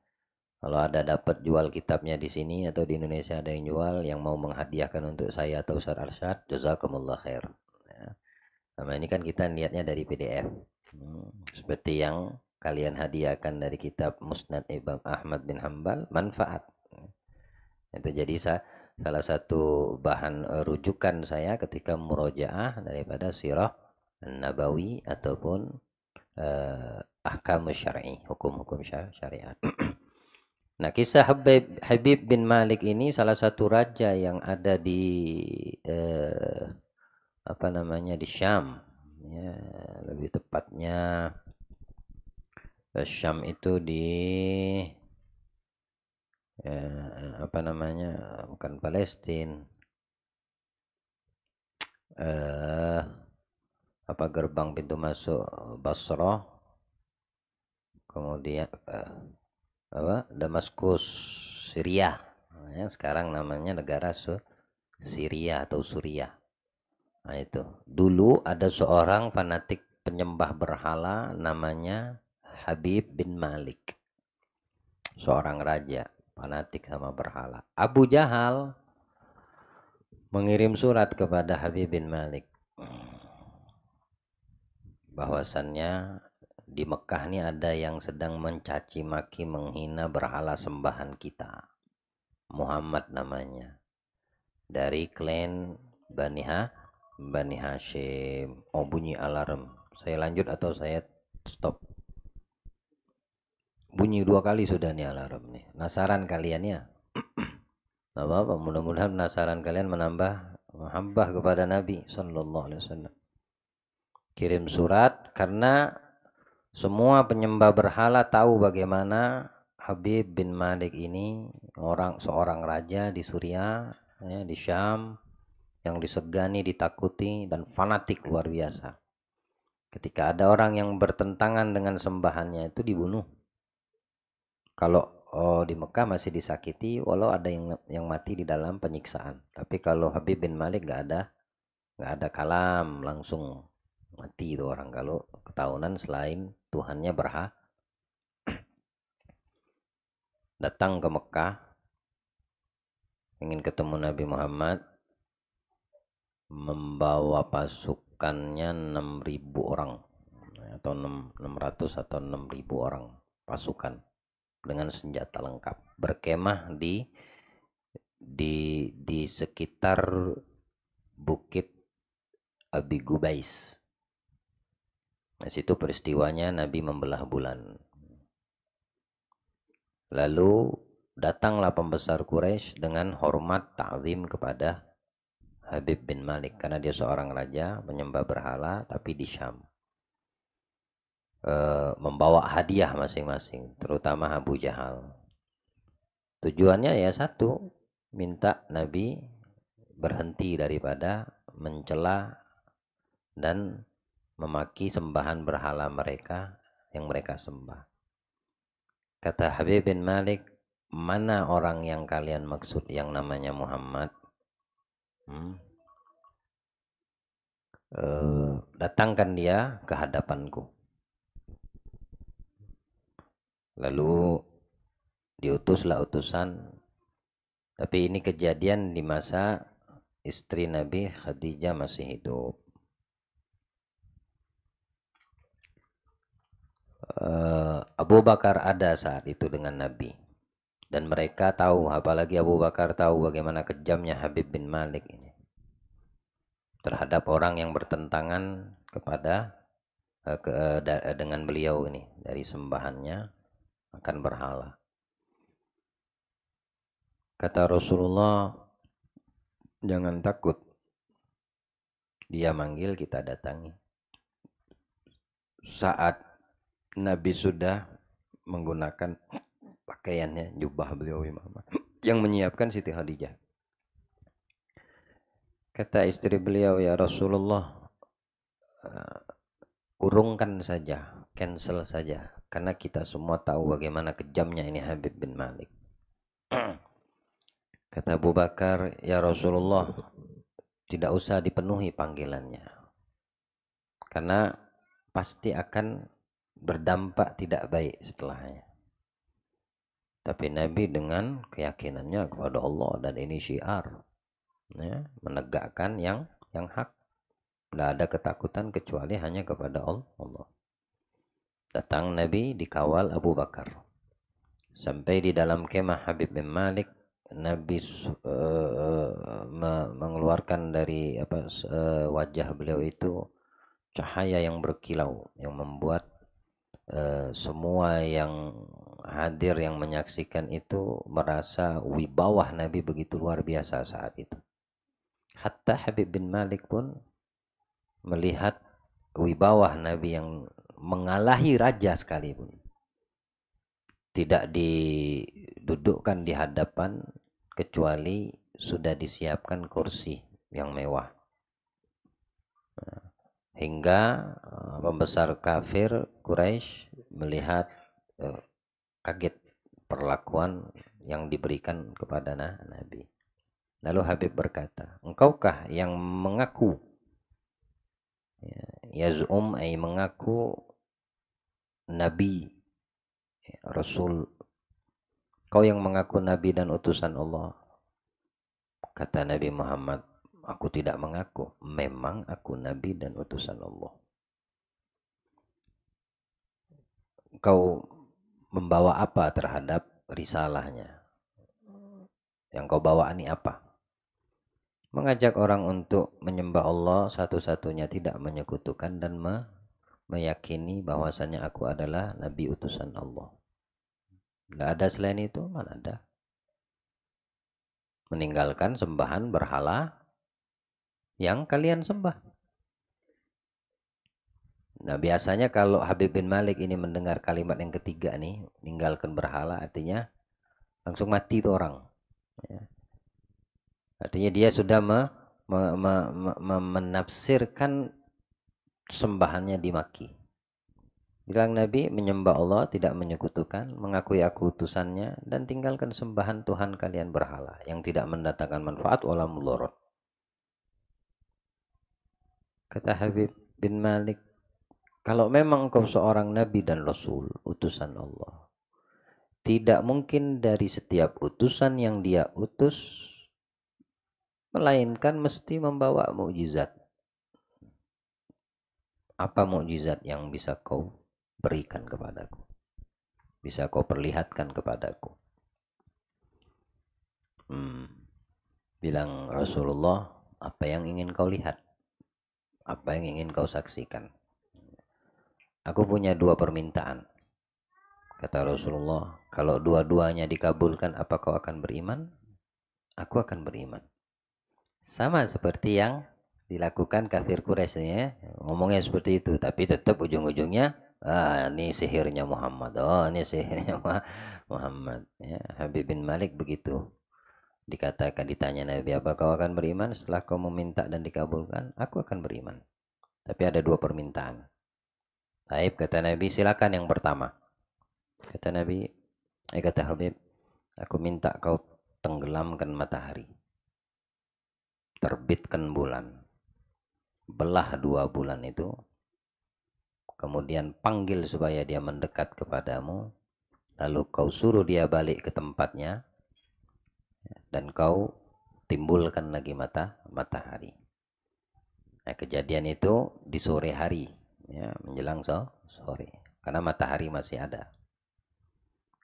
[SPEAKER 1] Kalau ada dapat jual kitabnya di sini atau di Indonesia ada yang jual yang mau menghadiahkan untuk saya atau Ustaz Arsyad, jazakumullah khair. Nah, ini kan kita niatnya dari PDF. Hmm. Seperti yang kalian hadiahkan dari kitab Musnad Ibn Ahmad bin Hambal, manfaat. Itu jadi sa salah satu bahan eh, rujukan saya ketika murojaah daripada sirah nabawi ataupun eh, ahkam syar'i, hukum-hukum syariat. [clears throat] Nah, kisah Habib, Habib bin Malik ini salah satu raja yang ada di eh, apa namanya di Syam, ya, lebih tepatnya eh, Syam itu di eh, apa namanya bukan Palestina, eh, apa gerbang pintu masuk Basra, kemudian eh, apa Damaskus Syria yang sekarang namanya negara Syria atau Suria. nah itu dulu ada seorang fanatik penyembah berhala namanya Habib bin Malik seorang raja fanatik sama berhala Abu Jahal mengirim surat kepada Habib bin Malik hmm. bahwasannya di Mekah ini ada yang sedang mencaci maki menghina berhala sembahan kita. Muhammad namanya. Dari klan Bani ha, Bani Hashim. Oh bunyi alarm. Saya lanjut atau saya stop? Bunyi dua kali sudah nih alarm nih. Nasaran kalian ya. [clears throat] Gak apa-apa, mudah-mudahan penasaran kalian menambah hamba kepada Nabi Sallallahu Alaihi Wasallam. Kirim surat karena semua penyembah berhala tahu bagaimana Habib bin Malik ini orang seorang raja di Suriah, ya, di Syam yang disegani, ditakuti dan fanatik luar biasa. Ketika ada orang yang bertentangan dengan sembahannya itu dibunuh. Kalau oh, di Mekah masih disakiti, walau ada yang yang mati di dalam penyiksaan. Tapi kalau Habib bin Malik nggak ada, nggak ada kalam langsung mati itu orang kalau ketahuan selain Tuhannya berhak [clears throat] datang ke Mekah ingin ketemu Nabi Muhammad membawa pasukannya 6000 orang atau 600 atau 6000 orang pasukan dengan senjata lengkap berkemah di di di sekitar bukit Abi Gubais di situ peristiwanya Nabi membelah bulan. Lalu datanglah pembesar Quraisy dengan hormat ta'zim kepada Habib bin Malik karena dia seorang raja menyembah berhala tapi di Syam. E, membawa hadiah masing-masing, terutama Abu Jahal. Tujuannya ya satu, minta Nabi berhenti daripada mencela dan memaki sembahan berhala mereka yang mereka sembah. Kata Habib bin Malik, mana orang yang kalian maksud yang namanya Muhammad? Hmm? E, datangkan dia ke hadapanku. Lalu diutuslah utusan. Tapi ini kejadian di masa istri Nabi Khadijah masih hidup. Eh, Abu Bakar ada saat itu dengan Nabi dan mereka tahu apalagi Abu Bakar tahu bagaimana kejamnya Habib bin Malik ini terhadap orang yang bertentangan kepada eh, ke, eh, dengan beliau ini dari sembahannya akan berhala kata Rasulullah jangan takut dia manggil kita datangi saat Nabi sudah menggunakan pakaiannya jubah beliau Imam, yang menyiapkan Siti Khadijah. Kata istri beliau ya Rasulullah uh, urungkan saja, cancel saja karena kita semua tahu bagaimana kejamnya ini Habib bin Malik. Kata Abu Bakar, "Ya Rasulullah, tidak usah dipenuhi panggilannya. Karena pasti akan berdampak tidak baik setelahnya. Tapi Nabi dengan keyakinannya kepada Allah dan ini syiar, ya, menegakkan yang yang hak. Tidak ada ketakutan kecuali hanya kepada Allah. Datang Nabi dikawal Abu Bakar. Sampai di dalam kemah Habib bin Malik, Nabi uh, mengeluarkan dari apa uh, wajah beliau itu cahaya yang berkilau yang membuat Eh, semua yang hadir yang menyaksikan itu merasa wibawah Nabi begitu luar biasa saat itu. Hatta Habib bin Malik pun melihat wibawah Nabi yang mengalahi raja sekalipun. Tidak didudukkan di hadapan kecuali sudah disiapkan kursi yang mewah. Nah, hingga eh, pembesar kafir Quraisy melihat eh, kaget perlakuan yang diberikan kepada nah, Nabi. Lalu Habib berkata, engkaukah yang mengaku ya, Yaz'um ay mengaku Nabi ya, Rasul Kau yang mengaku Nabi dan utusan Allah Kata Nabi Muhammad Aku tidak mengaku, memang aku nabi dan utusan Allah. Kau membawa apa terhadap risalahnya? Yang kau bawa ini apa? Mengajak orang untuk menyembah Allah satu-satunya tidak menyekutukan dan me meyakini bahwasannya aku adalah nabi utusan Allah. Tidak ada selain itu, mana ada? Meninggalkan sembahan berhala yang kalian sembah. Nah biasanya kalau Habib bin Malik ini mendengar kalimat yang ketiga nih, meninggalkan berhala artinya langsung mati itu orang. Ya. Artinya dia sudah me, me, me, me, menafsirkan sembahannya di maki. Bilang Nabi menyembah Allah tidak menyekutukan, mengakui aku utusannya dan tinggalkan sembahan Tuhan kalian berhala yang tidak mendatangkan manfaat walau melorot. Kata Habib bin Malik, kalau memang kau seorang nabi dan rasul, utusan Allah, tidak mungkin dari setiap utusan yang dia utus melainkan mesti membawa mukjizat. Apa mukjizat yang bisa kau berikan kepadaku? Bisa kau perlihatkan kepadaku? Hmm. Bilang Rasulullah, apa yang ingin kau lihat? apa yang ingin kau saksikan. Aku punya dua permintaan. Kata Rasulullah, kalau dua-duanya dikabulkan apa kau akan beriman? Aku akan beriman. Sama seperti yang dilakukan kafir Quraisy ya. Ngomongnya seperti itu, tapi tetap ujung-ujungnya ah ini sihirnya Muhammad. Oh, ini sihirnya [laughs] Muhammad ya. Habib bin Malik begitu. Dikatakan ditanya Nabi, apa kau akan beriman setelah kau meminta dan dikabulkan? Aku akan beriman. Tapi ada dua permintaan. Taib kata Nabi, silakan yang pertama. Kata Nabi, eh kata Habib, aku minta kau tenggelamkan matahari. Terbitkan bulan. Belah dua bulan itu. Kemudian panggil supaya dia mendekat kepadamu. Lalu kau suruh dia balik ke tempatnya dan kau timbulkan lagi mata matahari. Nah, kejadian itu di sore hari, ya, menjelang so, sore, karena matahari masih ada.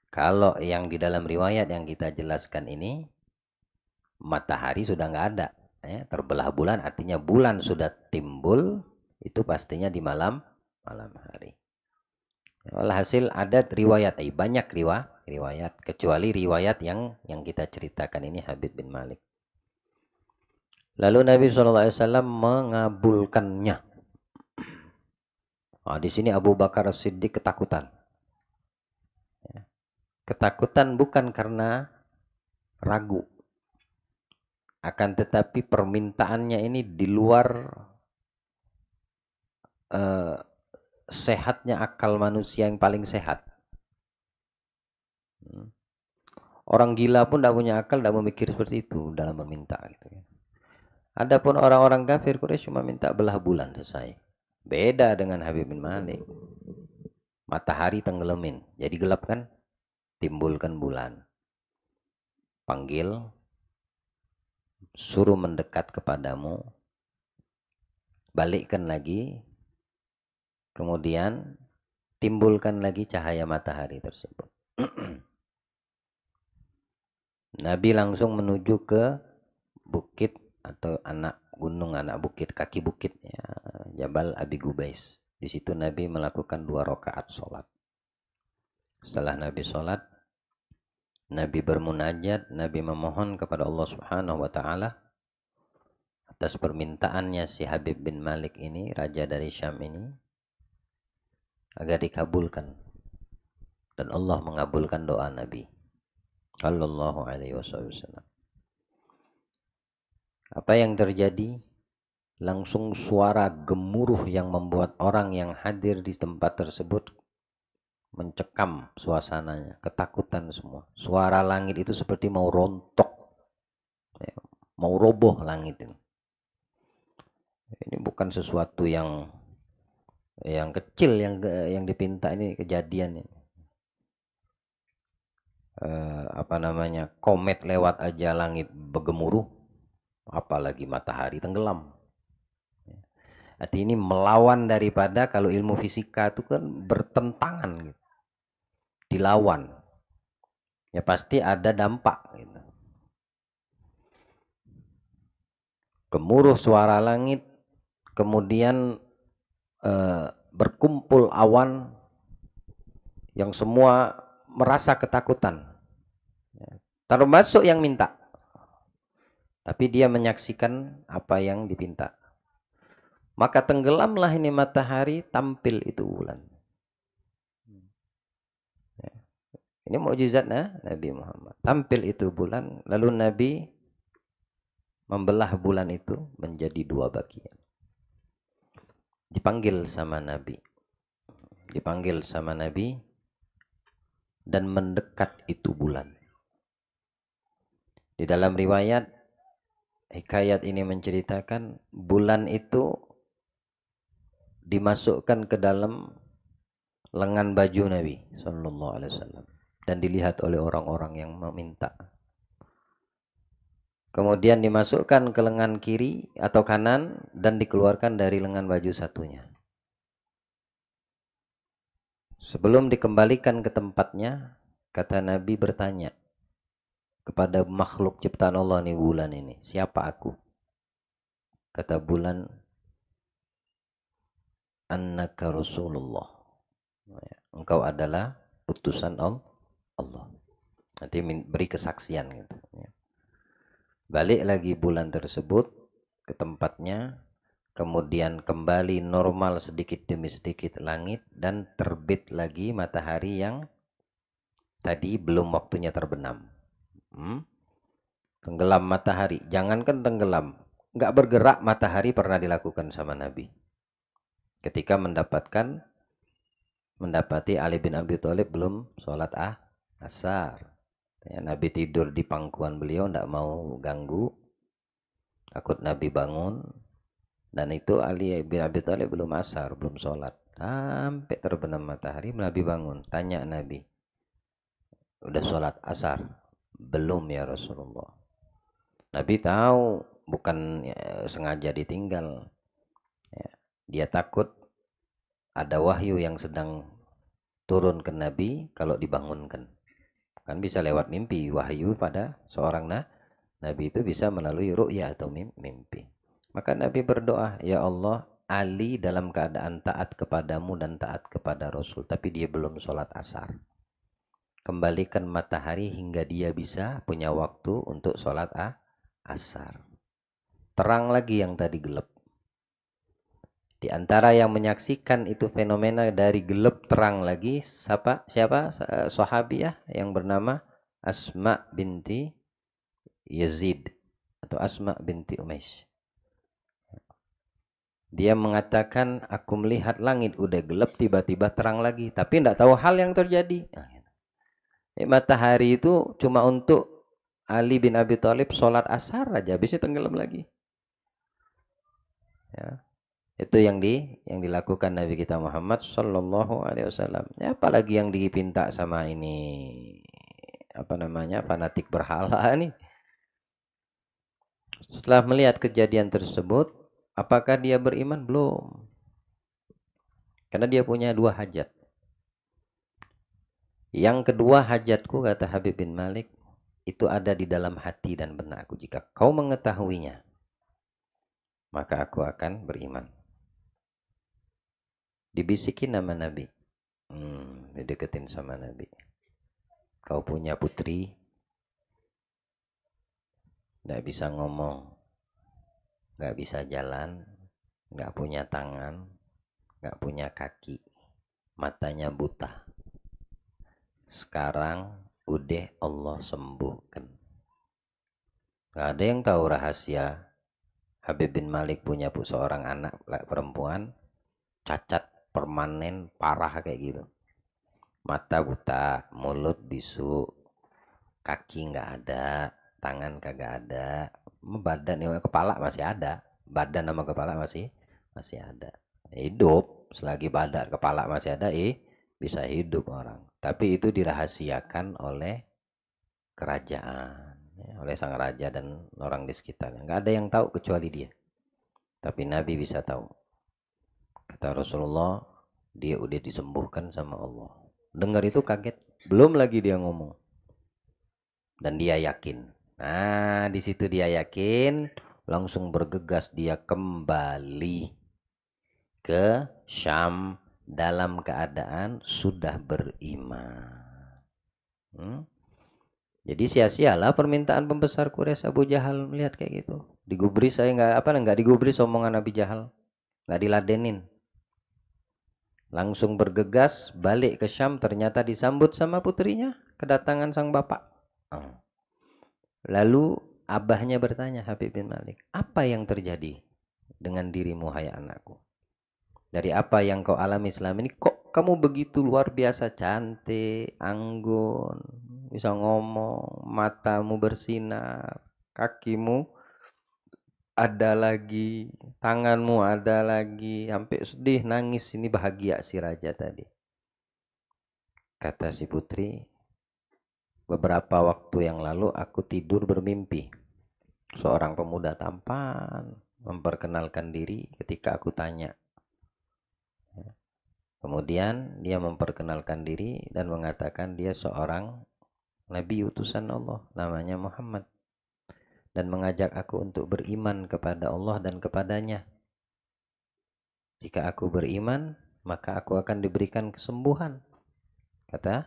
[SPEAKER 1] Kalau yang di dalam riwayat yang kita jelaskan ini, matahari sudah nggak ada, ya, terbelah bulan, artinya bulan sudah timbul, itu pastinya di malam malam hari. Walhasil adat riwayat, eh, banyak riwayat riwayat kecuali riwayat yang yang kita ceritakan ini Habib bin Malik. Lalu Nabi SAW mengabulkannya. Nah, di sini Abu Bakar Siddiq ketakutan. Ya. Ketakutan bukan karena ragu. Akan tetapi permintaannya ini di luar uh, sehatnya akal manusia yang paling sehat. Orang gila pun tidak punya akal, tidak memikir seperti itu dalam meminta. Gitu ya. Adapun orang-orang kafir Quraisy cuma minta belah bulan selesai. Beda dengan Habib bin Malik. Matahari tenggelamin, jadi gelap kan? Timbulkan bulan. Panggil, suruh mendekat kepadamu, balikkan lagi, kemudian timbulkan lagi cahaya matahari tersebut. [clears throat] Nabi langsung menuju ke bukit atau anak gunung, anak bukit, kaki bukit, ya, Jabal Abi Gubais. Di situ Nabi melakukan dua rakaat sholat. Setelah Nabi sholat, Nabi bermunajat, Nabi memohon kepada Allah Subhanahu wa Ta'ala atas permintaannya si Habib bin Malik ini, raja dari Syam ini, agar dikabulkan. Dan Allah mengabulkan doa Nabi. Sallallahu alaihi wasallam. Apa yang terjadi? Langsung suara gemuruh yang membuat orang yang hadir di tempat tersebut mencekam suasananya, ketakutan semua. Suara langit itu seperti mau rontok, ya, mau roboh langit ini. Ini bukan sesuatu yang yang kecil yang yang dipinta ini kejadian ini eh, apa namanya komet lewat aja langit bergemuruh apalagi matahari tenggelam Arti ini melawan daripada kalau ilmu fisika itu kan bertentangan gitu dilawan ya pasti ada dampak gitu. gemuruh suara langit kemudian eh, berkumpul awan yang semua merasa ketakutan Termasuk yang minta. Tapi dia menyaksikan apa yang dipinta. Maka tenggelamlah ini matahari, tampil itu bulan. Ya. Ini mukjizatnya Nabi Muhammad. Tampil itu bulan, lalu Nabi membelah bulan itu menjadi dua bagian. Dipanggil sama Nabi. Dipanggil sama Nabi dan mendekat itu bulan. Di dalam riwayat hikayat ini menceritakan bulan itu dimasukkan ke dalam lengan baju Nabi Shallallahu Alaihi Wasallam dan dilihat oleh orang-orang yang meminta. Kemudian dimasukkan ke lengan kiri atau kanan dan dikeluarkan dari lengan baju satunya. Sebelum dikembalikan ke tempatnya, kata Nabi bertanya, kepada makhluk ciptaan Allah nih bulan ini siapa aku kata bulan annaka rasulullah ya, engkau adalah utusan Allah nanti beri kesaksian gitu ya. balik lagi bulan tersebut ke tempatnya kemudian kembali normal sedikit demi sedikit langit dan terbit lagi matahari yang tadi belum waktunya terbenam Hmm? Tenggelam matahari. Jangankan tenggelam. Nggak bergerak matahari pernah dilakukan sama Nabi. Ketika mendapatkan mendapati Ali bin Abi Thalib belum sholat ah, asar. Ya, Nabi tidur di pangkuan beliau tidak mau ganggu. Takut Nabi bangun. Dan itu Ali bin Abi Thalib belum asar, belum sholat. Sampai terbenam matahari, Nabi bangun. Tanya Nabi. Udah sholat asar belum ya Rasulullah Nabi tahu bukan ya, sengaja ditinggal ya, dia takut ada wahyu yang sedang turun ke Nabi kalau dibangunkan kan bisa lewat mimpi wahyu pada seorang nah Nabi itu bisa melalui ru'ya atau mimpi maka Nabi berdoa ya Allah Ali dalam keadaan taat kepadamu dan taat kepada Rasul tapi dia belum sholat asar kembalikan matahari hingga dia bisa punya waktu untuk sholat ah, asar. Terang lagi yang tadi gelap. Di antara yang menyaksikan itu fenomena dari gelap terang lagi siapa siapa sahabiah ya, yang bernama Asma binti Yazid atau Asma binti Umais. Dia mengatakan aku melihat langit udah gelap tiba-tiba terang lagi tapi tidak tahu hal yang terjadi. Nah, matahari itu cuma untuk Ali bin Abi Thalib sholat asar aja, habisnya tenggelam lagi. Ya. Itu yang di yang dilakukan Nabi kita Muhammad Shallallahu Alaihi Wasallam. Ya, apalagi yang dipinta sama ini apa namanya fanatik berhala [laughs] nih. Setelah melihat kejadian tersebut, apakah dia beriman? Belum. Karena dia punya dua hajat. Yang kedua hajatku kata Habib bin Malik itu ada di dalam hati dan benakku. Jika kau mengetahuinya, maka aku akan beriman. Dibisiki nama Nabi. Hmm, dideketin sama Nabi. Kau punya putri, nggak bisa ngomong, nggak bisa jalan, nggak punya tangan, nggak punya kaki, matanya buta sekarang udah Allah sembuhkan. Gak ada yang tahu rahasia. Habib bin Malik punya bu seorang anak perempuan cacat permanen parah kayak gitu. Mata buta, mulut bisu, kaki nggak ada, tangan kagak ada, badan ya kepala masih ada, badan sama kepala masih masih ada. Hidup selagi badan kepala masih ada, eh bisa hidup orang tapi itu dirahasiakan oleh kerajaan ya, oleh sang raja dan orang di sekitarnya nggak ada yang tahu kecuali dia tapi Nabi bisa tahu kata Rasulullah dia udah disembuhkan sama Allah dengar itu kaget belum lagi dia ngomong dan dia yakin nah di situ dia yakin langsung bergegas dia kembali ke Syam dalam keadaan sudah beriman. Hmm? Jadi sia-sialah permintaan pembesar Quraisy Abu Jahal melihat kayak gitu. digubris. saya nggak apa nggak digubris omongan Nabi Jahal, nggak diladenin. Langsung bergegas balik ke Syam ternyata disambut sama putrinya kedatangan sang bapak. Hmm. Lalu abahnya bertanya Habib bin Malik, apa yang terjadi dengan dirimu hai anakku? dari apa yang kau alami selama ini kok kamu begitu luar biasa cantik anggun bisa ngomong matamu bersinar kakimu ada lagi tanganmu ada lagi sampai sedih nangis ini bahagia si raja tadi kata si putri beberapa waktu yang lalu aku tidur bermimpi seorang pemuda tampan memperkenalkan diri ketika aku tanya Kemudian dia memperkenalkan diri dan mengatakan dia seorang nabi utusan Allah namanya Muhammad dan mengajak aku untuk beriman kepada Allah dan kepadanya. Jika aku beriman, maka aku akan diberikan kesembuhan. Kata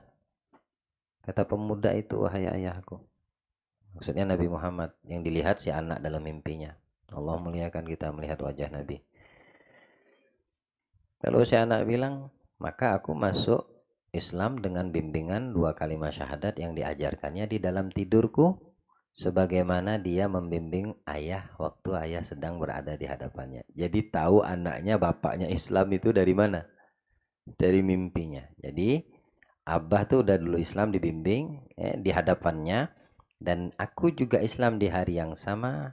[SPEAKER 1] kata pemuda itu wahai ayahku. Maksudnya Nabi Muhammad yang dilihat si anak dalam mimpinya. Allah muliakan kita melihat wajah Nabi. Lalu si anak bilang, maka aku masuk Islam dengan bimbingan dua kalimat syahadat yang diajarkannya di dalam tidurku sebagaimana dia membimbing ayah waktu ayah sedang berada di hadapannya. Jadi tahu anaknya bapaknya Islam itu dari mana? Dari mimpinya. Jadi Abah tuh udah dulu Islam dibimbing eh, di hadapannya dan aku juga Islam di hari yang sama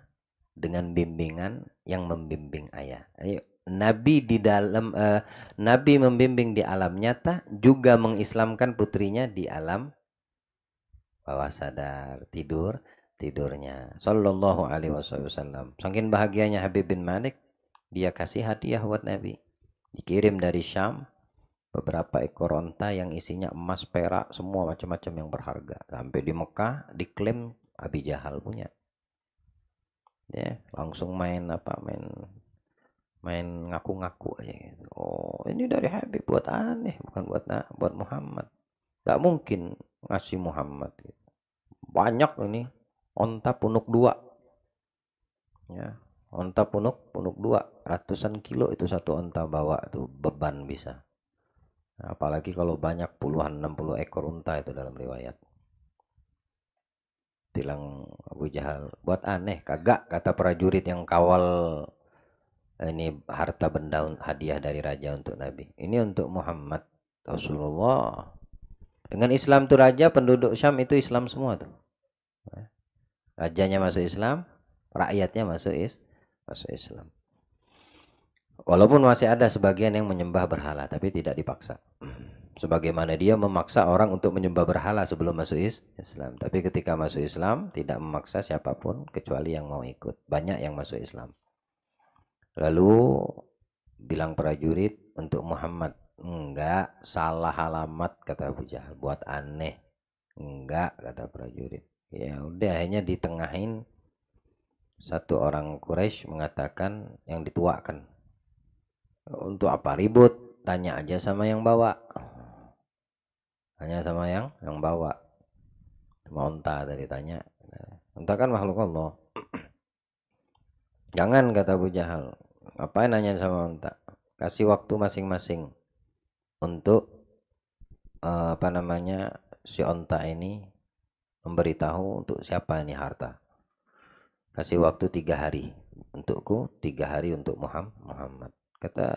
[SPEAKER 1] dengan bimbingan yang membimbing ayah. Ayo, Nabi di dalam uh, Nabi membimbing di alam nyata juga mengislamkan putrinya di alam bawah sadar tidur tidurnya sallallahu alaihi wasallam saking bahagianya Habib bin Malik dia kasih hadiah buat Nabi dikirim dari Syam beberapa ekor onta yang isinya emas perak semua macam-macam yang berharga sampai di Mekah diklaim Abi Jahal punya ya langsung main apa main main ngaku-ngaku aja gitu. Oh, ini dari Habib buat aneh, bukan buat nah, buat Muhammad. Gak mungkin ngasih Muhammad gitu. Banyak ini onta punuk dua. Ya, onta punuk punuk dua, ratusan kilo itu satu onta bawa tuh beban bisa. apalagi kalau banyak puluhan 60 ekor unta itu dalam riwayat. Tilang Abu Jahal, buat aneh kagak kata prajurit yang kawal ini harta benda hadiah dari raja untuk Nabi. Ini untuk Muhammad Rasulullah. Dengan Islam tuh raja penduduk Syam itu Islam semua tuh. Eh? Rajanya masuk Islam, rakyatnya masuk is masuk Islam. Walaupun masih ada sebagian yang menyembah berhala tapi tidak dipaksa. Sebagaimana dia memaksa orang untuk menyembah berhala sebelum masuk Islam, tapi ketika masuk Islam tidak memaksa siapapun kecuali yang mau ikut. Banyak yang masuk Islam. Lalu bilang prajurit untuk Muhammad, enggak salah alamat kata Abu Jahal, buat aneh. Enggak kata prajurit. Ya udah akhirnya ditengahin satu orang Quraisy mengatakan yang dituakan. Untuk apa ribut? Tanya aja sama yang bawa. Hanya sama yang yang bawa. Sama unta tadi tanya. Unta kan makhluk Allah. [clears throat] Jangan kata Abu Jahal, Ngapain nanya sama unta? Kasih waktu masing-masing untuk uh, apa namanya si unta ini memberitahu untuk siapa ini harta. Kasih waktu tiga hari untukku, tiga hari untuk Muhammad. Kata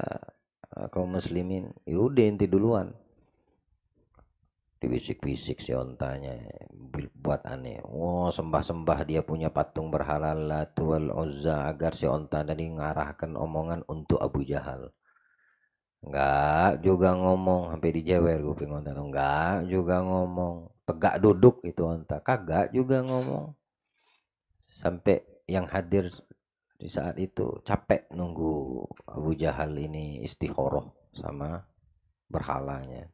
[SPEAKER 1] uh, kaum muslimin, yaudah inti duluan diwisik bisik si ontanya buat aneh wow sembah-sembah dia punya patung berhala Latu wal Uzza agar si onta tadi ngarahkan omongan untuk Abu Jahal enggak juga ngomong sampai dijewer kuping onta enggak juga ngomong tegak duduk itu onta kagak juga ngomong sampai yang hadir di saat itu capek nunggu Abu Jahal ini istihoroh sama berhalanya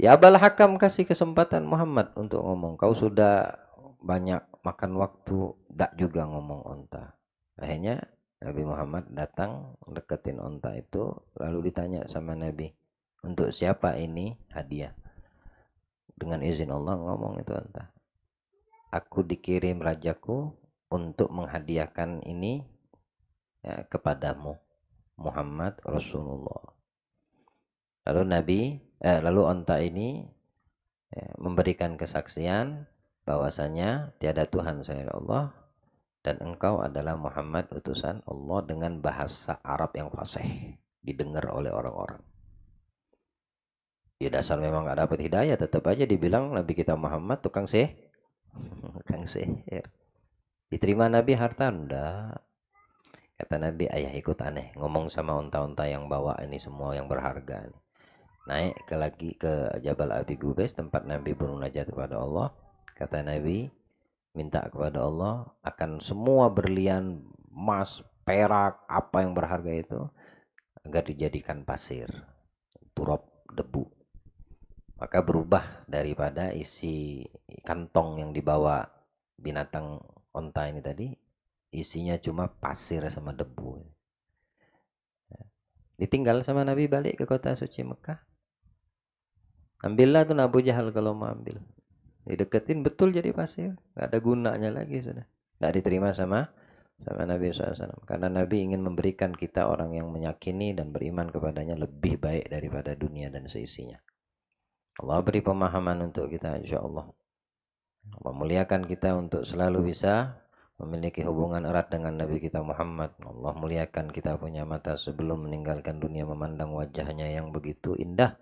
[SPEAKER 1] Ya Abal Hakam kasih kesempatan Muhammad untuk ngomong. Kau sudah banyak makan waktu, tak juga ngomong onta. Akhirnya Nabi Muhammad datang deketin onta itu, lalu ditanya sama Nabi, untuk siapa ini hadiah? Dengan izin Allah ngomong itu onta. Aku dikirim rajaku untuk menghadiahkan ini ya, kepadamu, Muhammad Rasulullah. Lalu Nabi eh, lalu onta ini eh, memberikan kesaksian bahwasanya tiada Tuhan selain Allah dan engkau adalah Muhammad utusan Allah dengan bahasa Arab yang fasih didengar oleh orang-orang. Ya dasar memang nggak dapat hidayah tetap aja dibilang Nabi kita Muhammad tukang sih, [laughs] tukang sihir. Diterima Nabi harta Anda, Kata Nabi ayah ikut aneh ngomong sama unta-unta yang bawa ini semua yang berharga. Nih naik ke lagi ke Jabal Abi Gubes tempat Nabi bermunajat kepada Allah kata Nabi minta kepada Allah akan semua berlian emas perak apa yang berharga itu agar dijadikan pasir turap debu maka berubah daripada isi kantong yang dibawa binatang onta ini tadi isinya cuma pasir sama debu ditinggal sama Nabi balik ke kota suci Mekah ambillah tuh Abu Jahal kalau mau ambil dideketin betul jadi pasir nggak ada gunanya lagi sudah nggak diterima sama sama Nabi SAW karena Nabi ingin memberikan kita orang yang menyakini dan beriman kepadanya lebih baik daripada dunia dan seisinya Allah beri pemahaman untuk kita insya Allah Memuliakan kita untuk selalu bisa memiliki hubungan erat dengan Nabi kita Muhammad Allah muliakan kita punya mata sebelum meninggalkan dunia memandang wajahnya yang begitu indah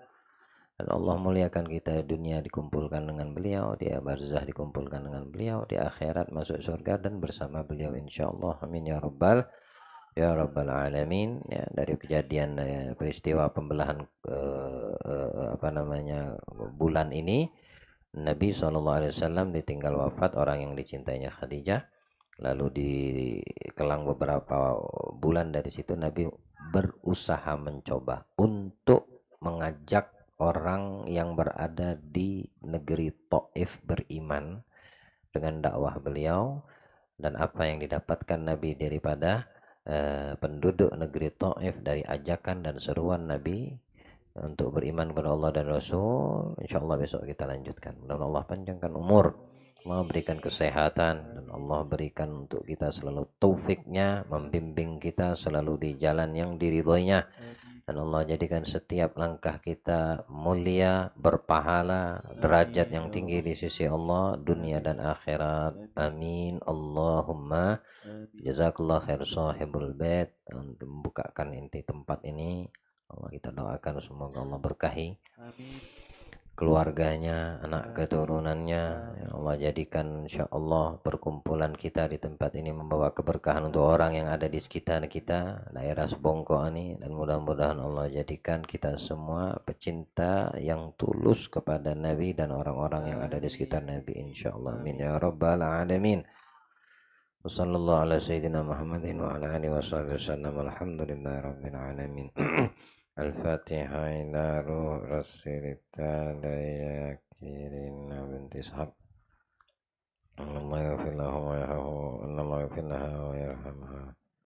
[SPEAKER 1] dan Allah muliakan kita dunia dikumpulkan dengan beliau di barzah dikumpulkan dengan beliau di akhirat masuk surga dan bersama beliau insya Allah amin ya rabbal ya rabbal alamin ya dari kejadian ya, peristiwa pembelahan eh, eh, apa namanya bulan ini Nabi saw ditinggal wafat orang yang dicintainya Khadijah lalu di kelang beberapa bulan dari situ Nabi berusaha mencoba untuk mengajak orang yang berada di negeri Taif beriman dengan dakwah beliau dan apa yang didapatkan Nabi daripada uh, penduduk negeri Taif dari ajakan dan seruan Nabi untuk beriman kepada Allah dan Rasul. Insya Allah besok kita lanjutkan. Dan Allah panjangkan umur, Allah berikan kesehatan dan Allah berikan untuk kita selalu taufiknya, membimbing kita selalu di jalan yang diridhoinya. Dan Allah jadikan setiap langkah kita mulia, berpahala, derajat yang tinggi di sisi Allah, dunia dan akhirat. Amin. Allahumma jazakallah khair sahibul bait untuk membukakan inti tempat ini. Allah kita doakan semoga Allah berkahi. Amin keluarganya, anak ya. keturunannya. Ya Allah jadikan insya Allah perkumpulan kita di tempat ini membawa keberkahan untuk orang yang ada di sekitar kita, daerah Sebongko ini. Dan mudah-mudahan Allah jadikan kita semua pecinta yang tulus kepada Nabi dan orang-orang yang ada di sekitar Nabi insya Allah. Amin ya Rabbal Alamin. Wassalamualaikum warahmatullahi wabarakatuh. [clears throat] Muhammadin alamin. الفاتحة إلى روح رسل التالي كيرين بنت إسحاق أن الله يغفر لها ويرحمها